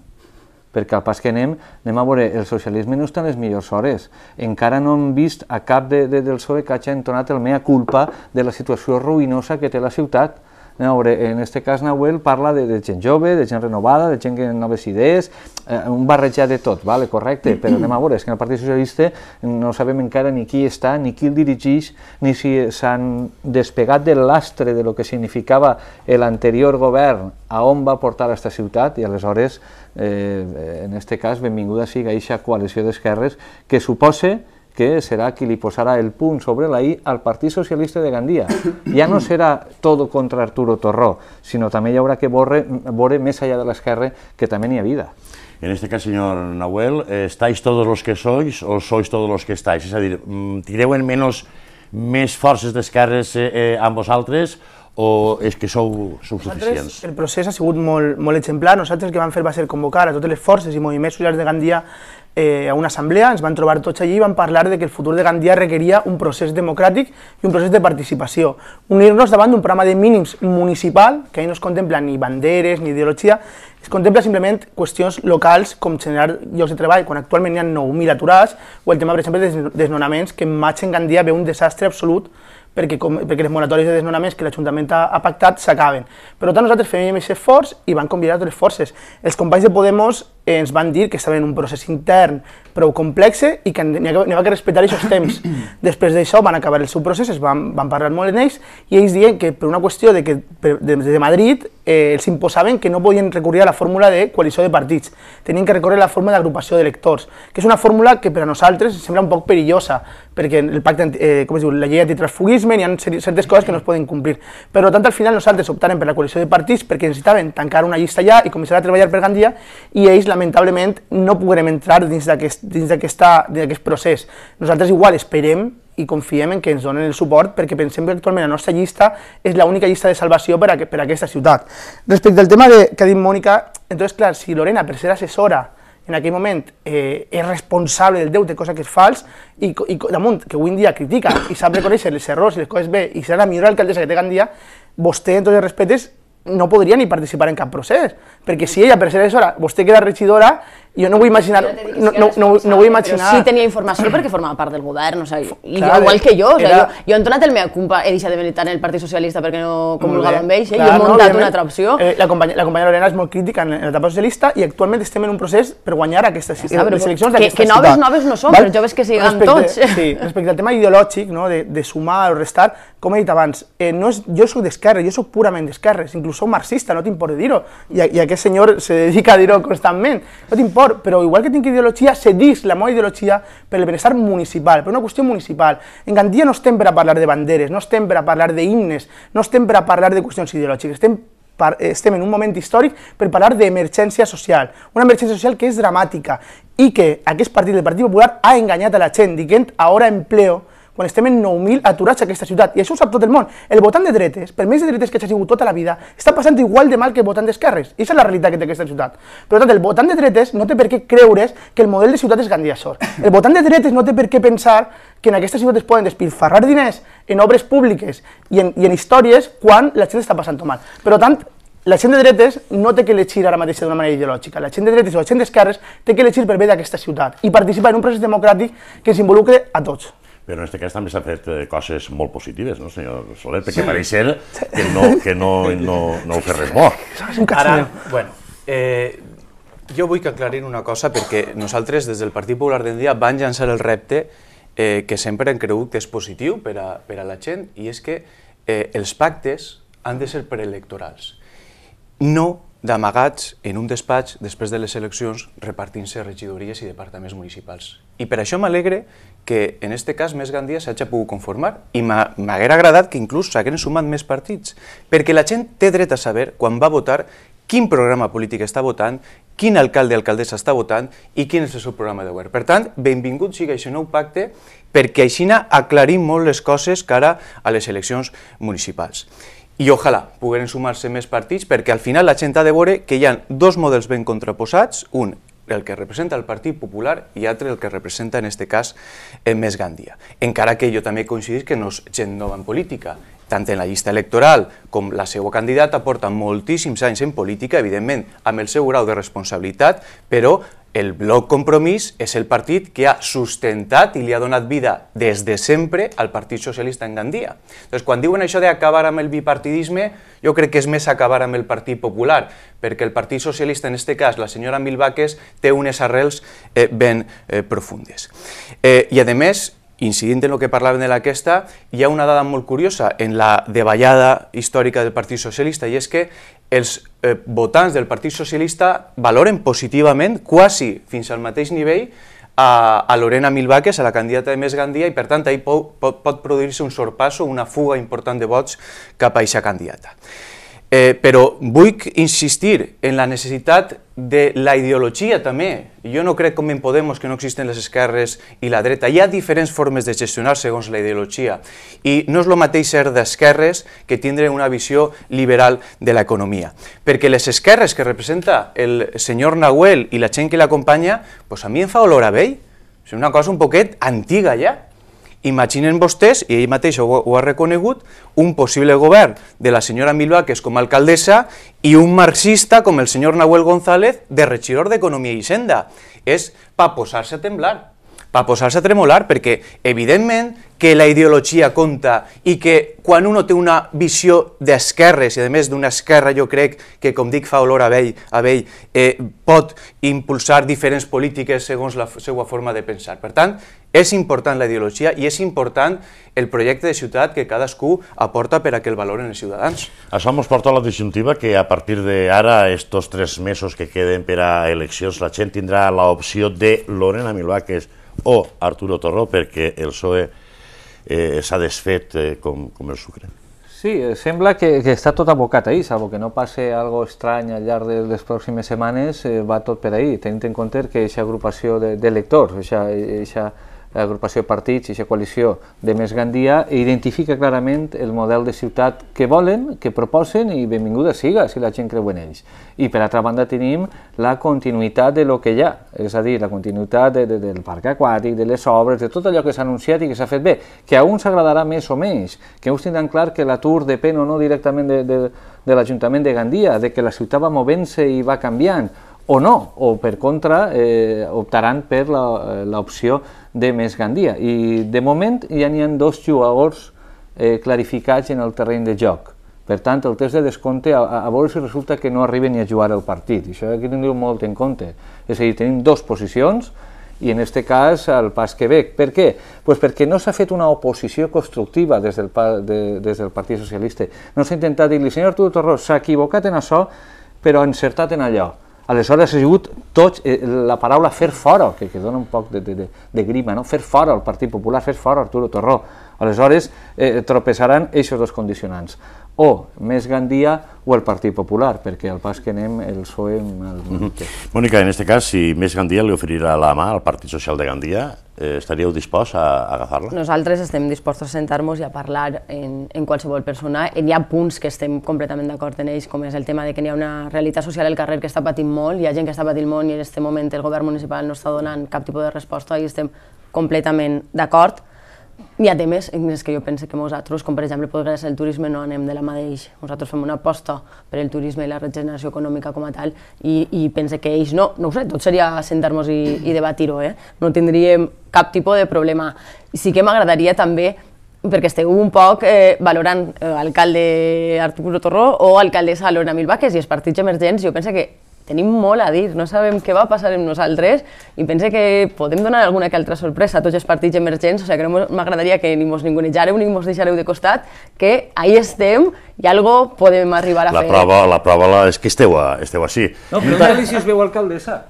perquè al pas que anem, anem a veure, el socialisme no està en les millors hores. Encara no hem vist a cap de, de, del PSOE que hagi entonat el mea culpa de la situació ruïnosa que té la ciutat veure, en este cas, Nahuel parla de, de gent jove, de gent renovada, de gent que noves idees, eh, un barrejat de tot, vale, correcte, mm-hmm. però anem a veure, és que en el Partit Socialista no sabem encara ni qui està, ni qui el dirigeix, ni si s'han despegat del lastre de lo que significava l'anterior govern, a on va portar aquesta ciutat, i aleshores, eh, en este cas, benvinguda siga eixa coalició d'esquerres que suposa que serà qui li posarà el punt sobre la I al Partit Socialista de Gandia. Ja no serà tot contra Arturo Torró, sinó també hi haurà que veure, més allà de l'esquerra que també n'hi ha vida. En este cas, senyor Nahuel, estàis tots els que sois o sois tots els que estàis? És a dir, mm, tireu en menys més forces d'esquerres eh, eh amb vosaltres o és que sou, suficients? el procés ha sigut molt, molt exemplar. Nosaltres el que vam fer va ser convocar a totes les forces i moviments socials de Gandia eh, a una assemblea, ens van trobar tots allí i van parlar de que el futur de Gandia requeria un procés democràtic i un procés de participació. Unir-nos davant d'un programa de mínims municipal, que ahir no es contempla ni banderes ni ideologia, es contempla simplement qüestions locals com generar llocs de treball, quan actualment hi ha 9.000 aturats, o el tema, per exemple, dels desnonaments, que en maig en Gandia ve un desastre absolut perquè, com, perquè les moratòries de desnonaments que l'Ajuntament ha, ha pactat s'acaben. Per tant, nosaltres fem aquest esforç i van convidar altres forces. Els companys de Podemos ens van dir que estava en un procés intern prou complex i que n'hi havia que respectar aquests temps. Després d'això van acabar el seu procés, es van, van parlar molt amb ells i ells diuen que per una qüestió de que des de Madrid eh, els imposaven que no podien recurrir a la fórmula de coalició de partits, tenien que recórrer a la fórmula d'agrupació d'electors, que és una fórmula que per a nosaltres sembla un poc perillosa, perquè el pacte, eh, com es diu, la llei antitransfugisme, hi ha certes coses que no es poden complir. Per tant, al final nosaltres optaren per la coalició de partits perquè necessitaven tancar una llista allà i començar a treballar per Gandia i ells lamentablement, no podrem entrar dins d'aquest procés. Nosaltres igual esperem i confiem en que ens donen el suport perquè pensem que actualment la nostra llista és l'única llista de salvació per a, per a aquesta ciutat. Respecte al tema de, que ha dit Mònica, entonces, clar, si Lorena, per ser assessora, en aquell moment eh, és responsable del deute, cosa que és fals, i, i damunt, que avui en dia critica i sap reconèixer els errors i les coses bé i serà la millor alcaldessa que té cada dia, vostè entonces respectes, no podria ni participar en cap procés, perquè si ella, per ser assessora, vostè queda regidora jo no vull imaginar... No, no, no, no vull imaginar... Però sí tenia informació perquè formava part del govern, o sigui, clar, igual que jo. O sigui, era... jo, jo he entonat el meu compa, he deixat de militar en el Partit Socialista perquè no comulgava amb ells, eh? clar, jo he muntat no, una altra opció. Eh, la, companya, la companya Lorena és molt crítica en l'etapa socialista i actualment estem en un procés per guanyar aquestes ja està, eh, les eleccions d'aquesta ciutat. Que noves, noves no som, Val? però joves que respecte, tots. Sí, respecte al tema ideològic, no? de, de sumar o restar, com he dit abans, eh, no és, jo soc d'esquerra, jo soc purament d'esquerra, inclús soc marxista, no t'importa dir-ho, I, i aquest senyor se dedica a dir-ho constantment, no t'importa pero igual que tiene que se dice la meva ideología para el bienestar municipal, para una cuestión municipal. En Gandía no estén para hablar de banderas, no estén para hablar de himnes, no estén para hablar de cuestiones ideológicas estén en un momento histórico para hablar de emergencia social, una emergencia social que es dramática y que es partido, del Partido Popular ha engañado a la gente, que ahora empleo quan estem en 9.000 aturats a aquesta ciutat. I això ho sap tot el món. El votant de dretes, per més de dretes que ha sigut tota la vida, està passant igual de mal que el votant d'esquerres. I és la realitat que té aquesta ciutat. Per tant, el votant de dretes no té per què creure's que el model de ciutat és Sort. El votant de dretes no té per què pensar que en aquesta ciutat es poden despilfarrar diners en obres públiques i en, i en històries quan la gent està passant mal. Per tant, la gent de dretes no té que elegir ara mateix d'una manera ideològica. La gent de dretes o la gent d'esquerres té que elegir per bé d'aquesta ciutat i participar en un procés democràtic que ens involucre a tots però en aquest cas també s'ha fet eh, coses molt positives, no, senyor Soler? Perquè sí. pareix ser que no, que no, no, no ho fer res bo. Ara, bueno, eh, jo vull que aclarir una cosa perquè nosaltres des del Partit Popular d'en dia van llançar el repte eh, que sempre hem cregut que és positiu per a, per a la gent i és que eh, els pactes han de ser preelectorals, no d'amagats en un despatx després de les eleccions repartint-se regidories i departaments municipals. I per això m'alegre que en este cas més Gandia s'hagi pogut conformar i m'haguera agradat que inclús s'hagin sumat més partits, perquè la gent té dret a saber, quan va votar, quin programa polític està votant, quin alcalde o alcaldessa està votant i quin és el seu programa de govern. Per tant, benvingut sigui aquest nou pacte perquè així aclarim molt les coses cara a les eleccions municipals. I ojalà pogueren sumar-se més partits perquè al final la gent ha de veure que hi ha dos models ben contraposats, un el que representa el Partit Popular i altre el que representa, en aquest cas, Més Gàndia. Encara que jo també coincidís que no és gent nova en política, tant en la llista electoral com la seva candidata porta moltíssims anys en política, evidentment amb el seu grau de responsabilitat, però el bloc Compromís és el partit que ha sustentat i li ha donat vida des de sempre al Partit Socialista en Gandia. Doncs quan diuen això d'acabar amb el bipartidisme, jo crec que és més acabar amb el Partit Popular, perquè el Partit Socialista, en aquest cas, la senyora Milbaques, té unes arrels eh, ben eh, profundes. Eh, I, a més, incidint en el que parlàvem de l'aquesta, hi ha una dada molt curiosa en la davallada històrica del Partit Socialista, i és que els eh, votants del Partit Socialista valoren positivament, quasi fins al mateix nivell, a, a Lorena Milbaques, a la candidata de Més Gandia, i per tant ahir pot, pot, pot produir-se un sorpasso, una fuga important de vots cap a aquesta candidata. Eh, pero voy a insistir en la necesidad de la ideología también. Yo no creo que en Podemos que no existen las esquerres y la dreta. Hay diferentes formas de gestionar según la ideología. Y no es lo mateix ser d'esquerres que tienen una visión liberal de la economía. Porque las esquerres que representa el señor Nahuel y la chen que acompaña, pues a mí me em fa olor a una cosa un poquet antiga ya. Imaginen vostès, y y mateix ho, ha un posible govern de la señora milva que es como alcaldesa, y un marxista como el señor Nahuel González de rechidor de Economía y senda Es para posarse a temblar. va posar-se a tremolar perquè, evidentment, que la ideologia compta i que quan un té una visió d'esquerres, i a més d'una esquerra jo crec que, com dic, fa olor a vell, a vell eh, pot impulsar diferents polítiques segons la seva forma de pensar. Per tant, és important la ideologia i és important el projecte de ciutat que cadascú aporta per a que el valoren els ciutadans. Això ens porta a la disjuntiva que a partir d'ara, estos tres mesos que queden per a eleccions, la gent tindrà l'opció de Lorena Milbaques, que és o Arturo Torró perquè el PSOE eh, s'ha desfet eh, com, com el sucre. Sí, eh, sembla que, que està tot abocat ahir, salvo que no passe algo estrany al llarg de les pròximes setmanes, eh, va tot per ahir, tenint en compte que aquesta agrupació d'electors, de, aquesta agrupació de partits i coalició de Més Gandia identifica clarament el model de ciutat que volen, que proposen i benvinguda siga si la gent creu en ells. I per altra banda tenim la continuïtat de lo que hi ha, és a dir, la continuïtat de, de, del parc aquàtic, de les obres, de tot allò que s'ha anunciat i que s'ha fet bé, que a uns agradarà més o menys, que uns tindran clar que l'atur depèn o no directament de, de, de l'Ajuntament de Gandia, de que la ciutat va movent-se i va canviant, o no, o per contra eh, optaran per eh, l'opció de més Gandia. I de moment ja n'hi ha dos jugadors eh, clarificats en el terreny de joc. Per tant, el test de descompte, a, a veure si resulta que no arriben ni a jugar el partit. Això aquí que tenir molt en compte. És a dir, tenim dues posicions, i en aquest cas al Pas Quebec. Per què? Pues perquè no s'ha fet una oposició constructiva des del, pa, de, des del Partit Socialista. No s'ha intentat dir-li, senyor Arturo Torró, s'ha equivocat en això, però ha encertat en allò. Aleshores ha sigut tots, eh, la paraula fer fora, que, que dona un poc de, de, de grima, no? fer fora el Partit Popular, fer fora Arturo Torró. Aleshores eh, tropeçaran aquests dos condicionants o més Gandia o el Partit Popular, perquè al pas que anem el PSOE... El... Mònica, en aquest cas, si més Gandia li oferirà la mà al Partit Social de Gandia, eh, estaríeu disposts a, agafar-la? Nosaltres estem disposats a sentar-nos i a parlar en, en qualsevol persona. Eh, hi ha punts que estem completament d'acord en ells, com és el tema de que hi ha una realitat social al carrer que està patint molt, hi ha gent que està patint molt i en aquest moment el govern municipal no està donant cap tipus de resposta i estem completament d'acord hi ha temes en que jo penso que nosaltres, com per exemple progrés el turisme, no anem de la mateixa. Nosaltres fem una aposta per el turisme i la regeneració econòmica com a tal i, i pense que ells no, no ho sé, tot seria sentar-nos i, i debatir-ho, eh? no tindríem cap tipus de problema. Sí que m'agradaria també perquè esteu un poc eh, valorant eh, alcalde Arturo Torró o alcaldessa Lorena Milbaques i els partits emergents, jo penso que tenim molt a dir, no sabem què va passar amb nosaltres i pense que podem donar alguna que altra sorpresa a tots els partits emergents, o sigui que no m'agradaria que ni mos ningunejareu ni mos deixareu de costat, que ahí estem i algo podem arribar a la fer. Prova, la prova la, és que esteu, a, esteu així. No, però no si us veu alcaldessa.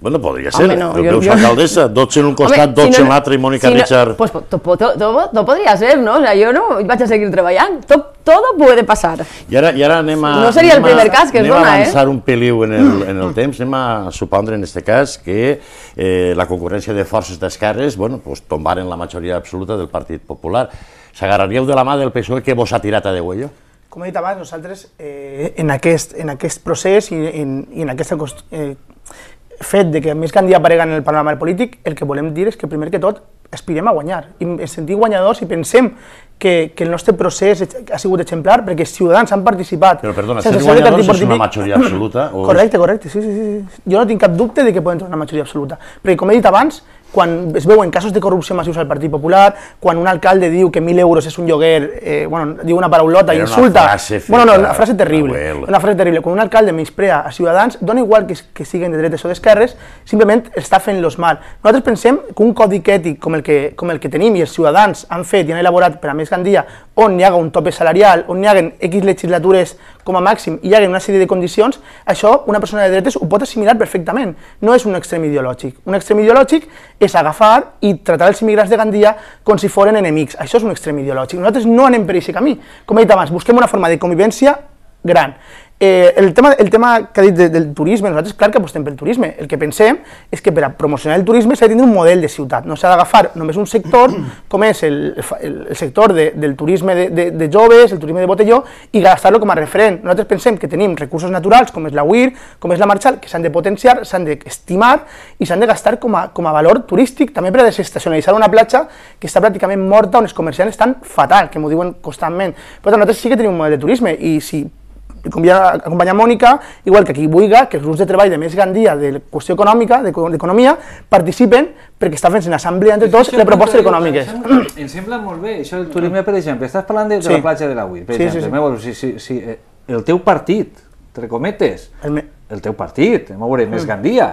Bueno, podria ser. el no, yo, yo, dos en un costat, dos si no, en l'altre i Mònica si no, Richard... Pues todo, todo, todo, todo podria ser, ¿no? O sea, yo no vaig a seguir treballant. Tot, todo puede pasar. I ara, i ara anem a... No seria el primer a, cas que es dona, eh? Anem a avançar eh? un peliu en el, en el temps, anem a supondre en aquest cas que eh, la concurrència de forces d'esquerres, bueno, pues, tombaren la majoria absoluta del Partit Popular. S'agarraríeu de la mà del PSOE que vos ha tirat a Degüello? Com he dit abans, nosaltres eh, en, aquest, en aquest procés i en, i en aquesta eh, fet de que més que un dia apareguen en el panorama polític, el que volem dir és que primer que tot aspirem a guanyar i ens sentim guanyadors i pensem que, que el nostre procés ha sigut exemplar perquè els ciutadans han participat. Però perdona, ser guanyadors és una majoria absoluta? O... Correcte, correcte, sí, sí, sí. Jo no tinc cap dubte de que podem tornar una majoria absoluta. Perquè, com he dit abans, quan es veuen casos de corrupció massius al Partit Popular, quan un alcalde diu que 1.000 euros és un lloguer, eh, bueno, diu una paraulota i insulta... Una frase bueno, no, una frase terrible. Una frase terrible. Quan un alcalde menysprea a ciutadans, dona igual que, que siguin de dretes o d'esquerres, simplement està fent-los mal. Nosaltres pensem que un codi ètic com el que, com el que tenim i els ciutadans han fet i han elaborat per a més Gandia on hi hagi un tope salarial, on hi hagi X legislatures com a màxim i hi hagi una sèrie de condicions, això una persona de dretes ho pot assimilar perfectament. No és un extrem ideològic. Un extrem ideològic és agafar i tratar els immigrants de Gandia com si foren enemics. Això és un extrem ideològic. Nosaltres no anem per aquest camí. Com he dit abans, busquem una forma de convivència gran. Eh, el, tema, el tema que ha dit de, del turisme, nosaltres clar que apostem pel turisme. El que pensem és que per a promocionar el turisme s'ha de tenir un model de ciutat, no s'ha d'agafar només un sector com és el, el, el sector de, del turisme de, de, de joves, el turisme de botelló, i gastar-lo com a referent. Nosaltres pensem que tenim recursos naturals com és la UIR, com és la Marxal, que s'han de potenciar, s'han d'estimar i s'han de gastar com a, com a valor turístic, també per a desestacionalitzar una platja que està pràcticament morta, on els comerciants estan fatal, que m'ho diuen constantment. Però nosaltres sí que tenim un model de turisme i si acompanyar Mònica, igual que aquí Buiga, que els grups de treball de més Gandia de qüestió econòmica, d'economia, participen perquè està fent una assemblea entre tots les propostes econòmiques. Em sembla, molt bé, això del turisme, per exemple, estàs parlant de, de la platja de la UIR, per sí, exemple, sí, sí. sí. si, si, eh, el teu partit, te recometes, el, me... el teu partit, a veure, més Gandia,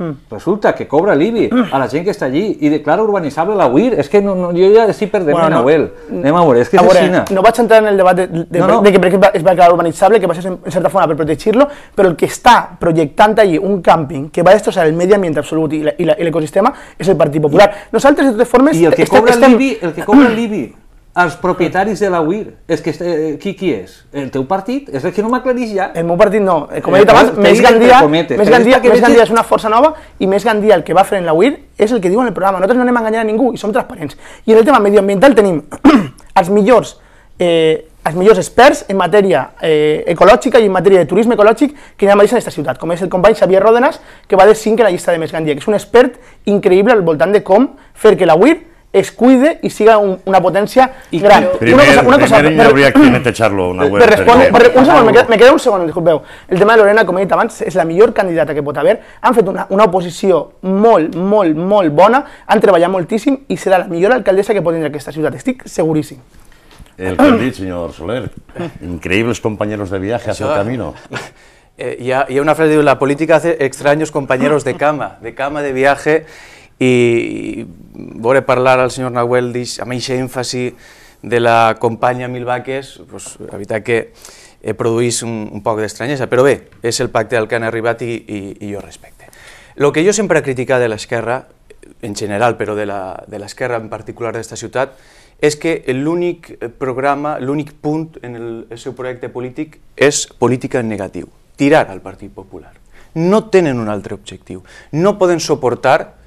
Hmm. Resulta que cobra el IBI hmm. a la gente que está allí y declara urbanizable la UIR. Es que yo ya yo ya eh, a Noel bueno, no, Nahuel. Anem a que no veure, No entrar en el debate de, de, que, per es va declarar que va ser en cierta forma para protegerlo pero el que está proyectando allí un camping que va a destrozar el medio ambiente absoluto y el ecosistema es el Partido Popular. y de todas formas... Y el que cobra el que els propietaris de la UIR. És que, eh, qui, qui és? El teu partit? És el que no m'aclarís ja. El meu partit no. Eh, com he eh, dit abans, eh, més Gandia, més, Gandia, que més Gandia és una força nova i més Gandia el que va fer en la UIR és el que diu en el programa. Nosaltres no anem a enganyar a ningú i som transparents. I en el tema medioambiental tenim els millors eh, els millors experts en matèria eh, ecològica i en matèria de turisme ecològic que hi ha mateix en aquesta ciutat, com és el company Xavier Ròdenas, que va de 5 en la llista de Més Gandia, que és un expert increïble al voltant de com fer que la UIR escuide y siga una potencia y grande. una cosa, me, un segundo, me, queda, un segundo, El tema de Lorena, como he ...es la mejor candidata que puede haber... Han hecho una, oposición mol, mol, mol bona, han trabajado muchísimo... ...y será la mejor alcaldesa que tener que esta ciudad... Estic segurísimo... El que señor Soler, increíbles compañeros de viaje hacia el camino. y, eh, una frase de la política hace extraños compañeros de cama, de cama de viaje i veure parlar al senyor Nahuel dix, amb aquesta èmfasi de la companya Milvaques, pues, evitar que eh, produís un, un poc d'estranyesa, però bé, és el pacte al que han arribat i, i, i jo respecte. El que jo sempre he criticat de l'esquerra, en general, però de l'esquerra en particular d'esta ciutat, és que l'únic programa, l'únic punt en el, el seu projecte polític és política en negatiu, tirar al Partit Popular. No tenen un altre objectiu. No poden suportar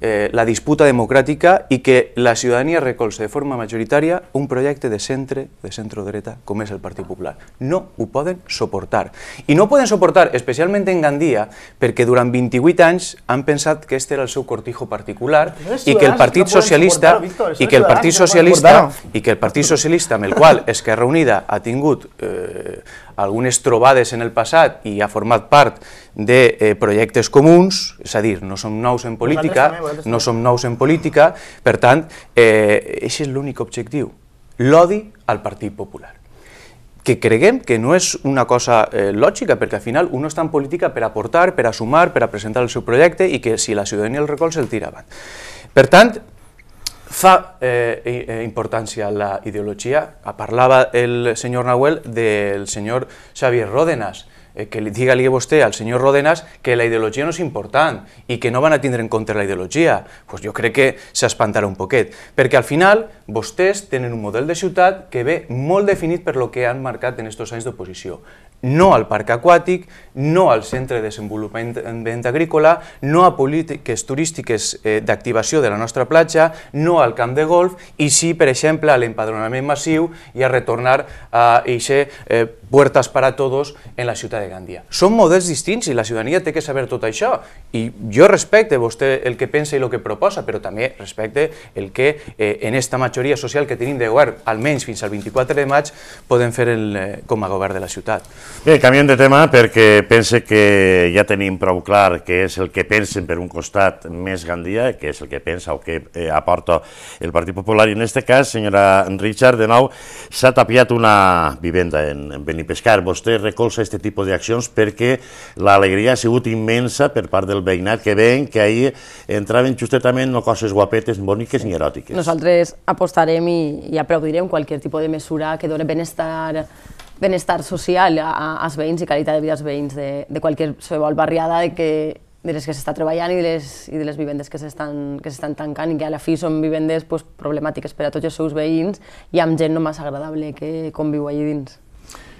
Eh, la disputa democràtica i que la ciutadania recolza de forma majoritària un projecte de centre, de centro-dreta, com és el Partit Popular. No ho poden suportar. I no ho poden suportar, especialment en Gandia, perquè durant 28 anys han pensat que este era el seu cortijo particular i que el Partit Socialista i que el Partit Socialista i que el Partit Socialista amb el qual Esquerra Unida ha tingut eh, algunes trobades en el passat i ha format part de eh, projectes comuns, és a dir, no som nous en política, també, no som nous en política, per tant, eh, això és l'únic objectiu, l'odi al Partit Popular que creguem que no és una cosa eh, lògica, perquè al final un està en política per aportar, per a sumar, per a presentar el seu projecte i que si la ciutadania el recolza el tira avant. Per tant, fa eh, eh, importància a la ideologia. Ah, parlava el senyor Nahuel del senyor Xavier Ródenas, eh, que li, diga-li vostè al senyor Ródenas que la ideologia no és important i que no van a tindre en compte la ideologia. pues jo crec que s'espantarà un poquet, perquè al final vostès tenen un model de ciutat que ve molt definit per lo que han marcat en aquests anys d'oposició no al parc aquàtic, no al centre de desenvolupament agrícola, no a polítiques turístiques eh, d'activació de la nostra platja, no al camp de golf i sí, per exemple, a l'empadronament massiu i a retornar a eixe eh, puertas para todos en la ciutat de Gandia. Són models distints i la ciutadania té que saber tot això. I jo respecte vostè el que pensa i el que proposa, però també respecte el que eh, en esta majoria social que tenim de govern, almenys fins al 24 de maig, podem fer el, eh, com a govern de la ciutat. Bé, canviem de tema perquè pense que ja tenim prou clar que és el que pensen per un costat més Gandia, que és el que pensa o que eh, aporta el Partit Popular. I en aquest cas, senyora Richard, de nou, s'ha tapiat una vivenda en, en Benipescar. Vostè recolza aquest tipus d'accions perquè l'alegria ha sigut immensa per part del veïnat que ven que ahir entraven justament no coses guapetes, boniques ni eròtiques. Nosaltres apostarem i, i aplaudirem qualsevol tipus de mesura que doni benestar benestar social a, als veïns i qualitat de vida als veïns de, de qualsevol barriada de, que, de les que s'està treballant i de les, i de les vivendes que s'estan tancant i que a la fi són vivendes pues, problemàtiques per a tots els seus veïns i amb gent no massa agradable que conviu allí dins.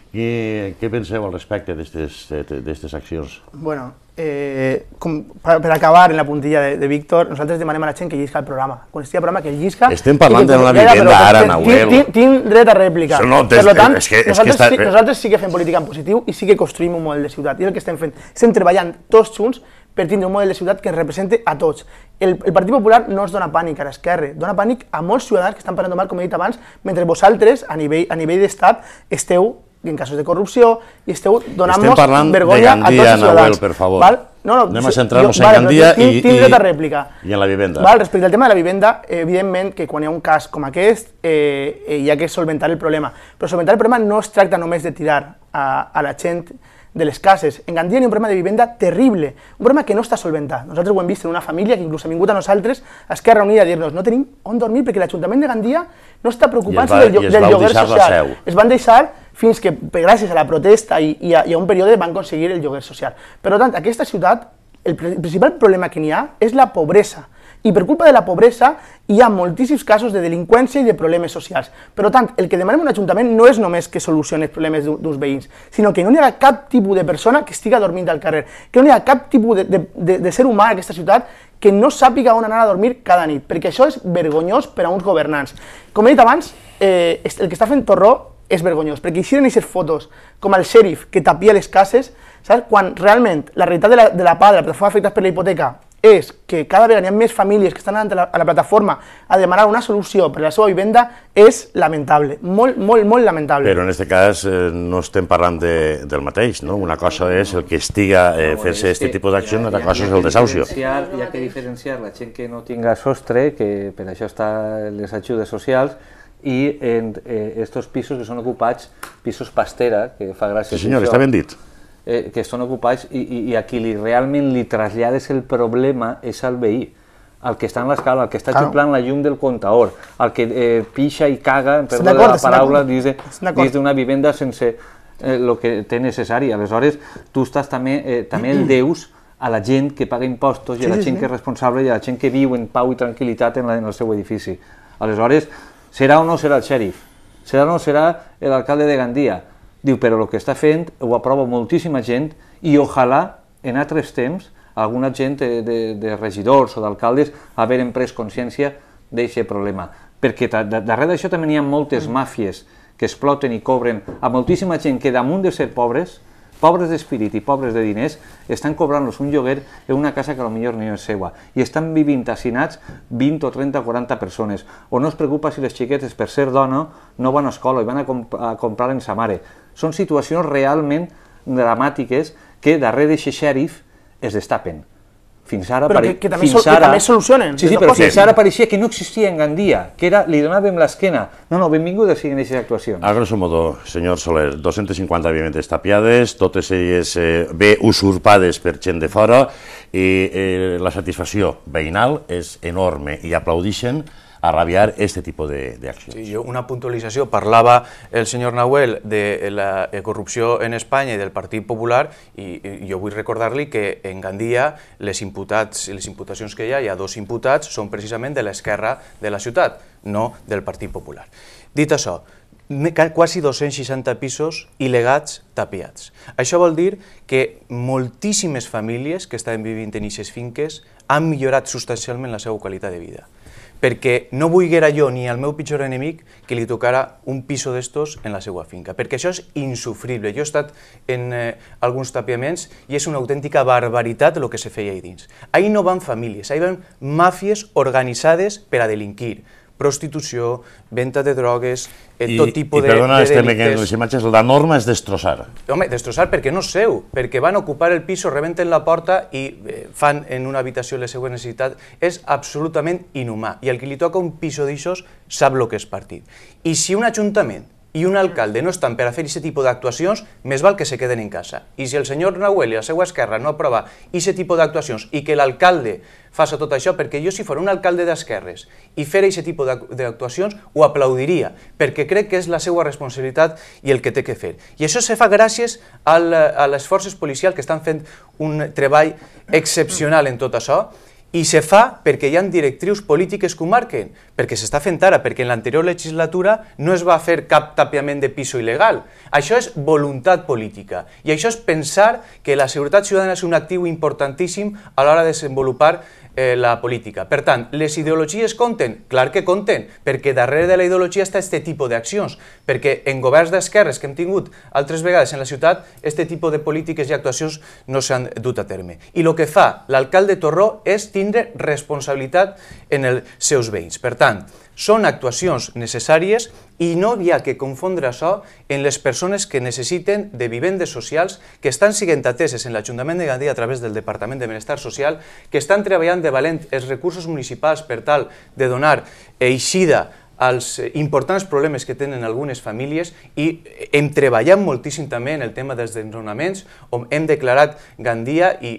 Què, què penseu al respecte d'aquestes eh, accions? Bueno, eh, com, per, per acabar en la puntilla de, de Víctor, nosaltres demanem a la gent que llisca el programa. Quan estigui el programa, que llisca... Estem parlant d'una vivenda ara, Nahuel. Tinc, tinc dret a rèplica. Això no, per tant, és que, és nosaltres, que està... sí, nosaltres sí que fem política en positiu i sí que construïm un model de ciutat. I és el que estem fent. Estem treballant tots junts per tindre un model de ciutat que represente a tots. El, el Partit Popular no ens dona pànic a l'esquerra, dona pànic a molts ciutadans que estan parlant mal, com he dit abans, mentre vosaltres, a nivell, a nivell d'estat, esteu i en casos de corrupció, i esteu donant-nos vergonya de Gandia, a tots els ciutadans. Nahuel, per favor. Val? No, no, Anem a centrar-nos en vale, Gandia tinc, i, tinc i, tota rèplica. i en la vivenda. Val? Respecte al tema de la vivenda, evidentment que quan hi ha un cas com aquest eh, eh, hi ha que solventar el problema. Però solventar el problema no es tracta només de tirar a, a la gent de les cases. En Gandia hi ha un problema de vivenda terrible, un problema que no està solventat. Nosaltres ho hem vist en una família que inclús ha vingut a nosaltres, a Esquerra Unida, a dir-nos no tenim on dormir perquè l'Ajuntament de Gandia no està preocupant-se del, del lloguer social. Es van deixar fins que gràcies a la protesta i, i, a, i a un període van aconseguir el lloguer social. Per tant, aquesta ciutat, el principal problema que n'hi ha és la pobresa. I per culpa de la pobresa hi ha moltíssims casos de delinqüència i de problemes socials. Per tant, el que demanem un ajuntament no és només que solucioni els problemes d'uns veïns, sinó que no hi ha cap tipus de persona que estiga dormint al carrer, que no hi ha cap tipus de, de, de, de ser humà en aquesta ciutat que no sàpiga on anar a dormir cada nit, perquè això és vergonyós per a uns governants. Com he dit abans, eh, el que està fent Torró és vergonyós, perquè hicieron aquestes fotos com el xèrif que tapia les cases, saps? quan realment la realitat de la, de la PA, de la plataforma afectada per la hipoteca, és que cada vegada hi ha més famílies que estan a la, a la plataforma a demanar una solució per a la seva vivenda, és lamentable, molt, molt, molt lamentable. Però en aquest cas eh, no estem parlant de, del mateix, no? Una cosa és el que estiga eh, fer-se aquest tipus d'acció, una altra cosa és el desahucio. Hi ha que diferenciar la gent que no tinga sostre, que per això està les ajudes socials, i en eh, estos pisos que són ocupats, pisos pastera, que fa gràcia... Sí senyor, això, està ben dit. Eh, que són ocupats i, i, i a qui li, realment li trasllades el problema és al veí al que està en l'escala, al que està claro. Ah. la llum del contador, al que eh, pixa i caga, en perdó de la paraula, dins d'una vivenda sense el eh, que té necessari. Aleshores, tu estàs també, eh, també el deus a la gent que paga impostos i a la sí, gent sí. que és responsable i a la gent que viu en pau i tranquil·litat en, la, en el seu edifici. Aleshores, Serà o no serà el xèrif? Serà o no serà l'alcalde de Gandia? Diu, però el que està fent ho aprova moltíssima gent i ojalà en altres temps alguna gent de, de, de regidors o d'alcaldes haveren pres consciència d'aquest problema. Perquè darrere d'això també hi ha moltes màfies que exploten i cobren a moltíssima gent que damunt de ser pobres pobres d'espírit i pobres de diners, estan cobrant-los un lloguer en una casa que millor no és seva i estan vivint assinats 20 o 30 o 40 persones. O no es preocupa si les xiquetes, per ser dona, no van a escola i van a, comp a comprar en sa mare. Són situacions realment dramàtiques que darrere d'aquest xèrif es destapen fins ara... Però que, que, també, fins ara... que també solucionen. Sí, sí, però fins ara pareixia que no existia en Gandia, que era, li donàvem l'esquena. No, no, benvinguda siguin aquestes actuacions. A grosso modo, senyor Soler, 250 vivendes tapiades, totes elles eh, bé usurpades per gent de fora, i eh, la satisfacció veïnal és enorme i aplaudixen a rabiar este tipo de, de accions. Sí, una puntualització, parlava el senyor Nahuel de la eh, corrupció en Espanya i del Partit Popular i, i jo vull recordar-li que en Gandia les, imputats, les imputacions que hi ha, hi ha dos imputats, són precisament de l'esquerra de la ciutat, no del Partit Popular. Dit això, quasi 260 pisos il·legats tapiats. Això vol dir que moltíssimes famílies que estaven vivint en aquestes finques han millorat substancialment la seva qualitat de vida perquè no volguera jo ni al meu pitjor enemic que li tocara un piso d'estos en la seva finca, perquè això és insufrible. Jo he estat en eh, alguns tapiaments i és una autèntica barbaritat el que se feia ahí dins. Ahí no van famílies, ahí van màfies organitzades per a delinquir, prostitució, venda de drogues, eh, tot tipus de I perdona, de estem veient les imatges, la norma és destrossar. Home, destrossar perquè no és seu, perquè van ocupar el pis, rebenten la porta i eh, fan en una habitació les seues necessitats. És absolutament inhumà. I el que li toca un pis d'aixòs sap el que és partit. I si un ajuntament i un alcalde no estan per a fer aquest tipus d'actuacions, més val que se queden en casa. I si el senyor Nahuel i la seva esquerra no aprova aquest tipus d'actuacions i que l'alcalde faci tot això, perquè jo si fos un alcalde d'esquerres i fer aquest tipus d'actuacions ho aplaudiria, perquè crec que és la seva responsabilitat i el que té que fer. I això se fa gràcies a les forces policials que estan fent un treball excepcional en tot això, i se fa perquè hi ha directrius polítiques que ho marquen, perquè s'està fent ara, perquè en l'anterior legislatura no es va fer cap tapiament de piso il·legal. Això és voluntat política i això és pensar que la seguretat ciutadana és un actiu importantíssim a l'hora de desenvolupar eh, la política. Per tant, les ideologies compten? Clar que compten, perquè darrere de la ideologia està aquest tipus d'accions, perquè en governs d'esquerres que hem tingut altres vegades en la ciutat, aquest tipus de polítiques i actuacions no s'han dut a terme. I el que fa l'alcalde Torró és tindre responsabilitat en els seus veïns. Per tant, són actuacions necessàries i no hi ha que confondre això en les persones que necessiten de vivendes socials que estan siguent ateses en l'Ajuntament de Gandia a través del Departament de Benestar Social, que estan treballant de valent els recursos municipals per tal de donar eixida als importants problemes que tenen algunes famílies i hem treballat moltíssim també en el tema dels desnonaments, on hem declarat Gandia i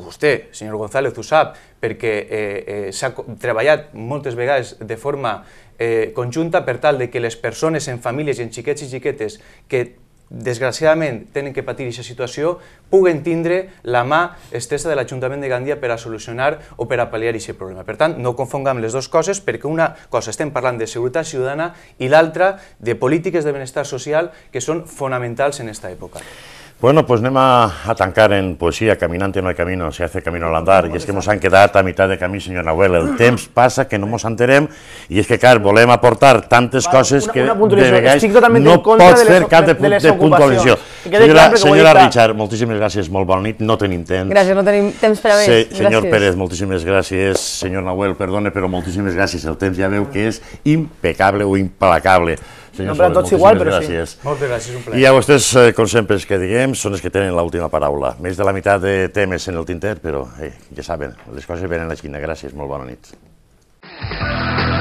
vostè, senyor González, ho sap, perquè eh, eh, s'ha treballat moltes vegades de forma eh, conjunta per tal de que les persones en famílies i en xiquets i xiquetes que desgraciadament tenen que patir aquesta situació, puguen tindre la mà estesa de l'Ajuntament de Gandia per a solucionar o per a pal·liar aquest problema. Per tant, no confongam les dues coses perquè una cosa estem parlant de seguretat ciutadana i l'altra de polítiques de benestar social que són fonamentals en aquesta època. Bueno, pues anem a, a tancar en poesia, caminant en el camino, se hace camino al andar, i és que ens han quedat a meitat de camí, senyor Nahuel, el temps passa que no ens enterem, i és que, clar, volem aportar tantes Va, coses que una, una de vegades no pots fer cap de, de, de puntualització. Senyora, senyora Richard, moltíssimes gràcies, molt bona nit, no tenim temps. Gràcies, no tenim temps per a més. Se, senyor gràcies. Pérez, moltíssimes gràcies, senyor Nahuel, perdone, però moltíssimes gràcies, el temps ja veu que és impecable o implacable senyor Sobret, tots igual, però gràcies. sí. Moltes gràcies, un plaer. I a vostès, eh, com sempre, els que diguem, són els que tenen l'última paraula. Més de la meitat de temes en el tinter, però eh, ja saben, les coses venen a la Xina. Gràcies, molt bona nit.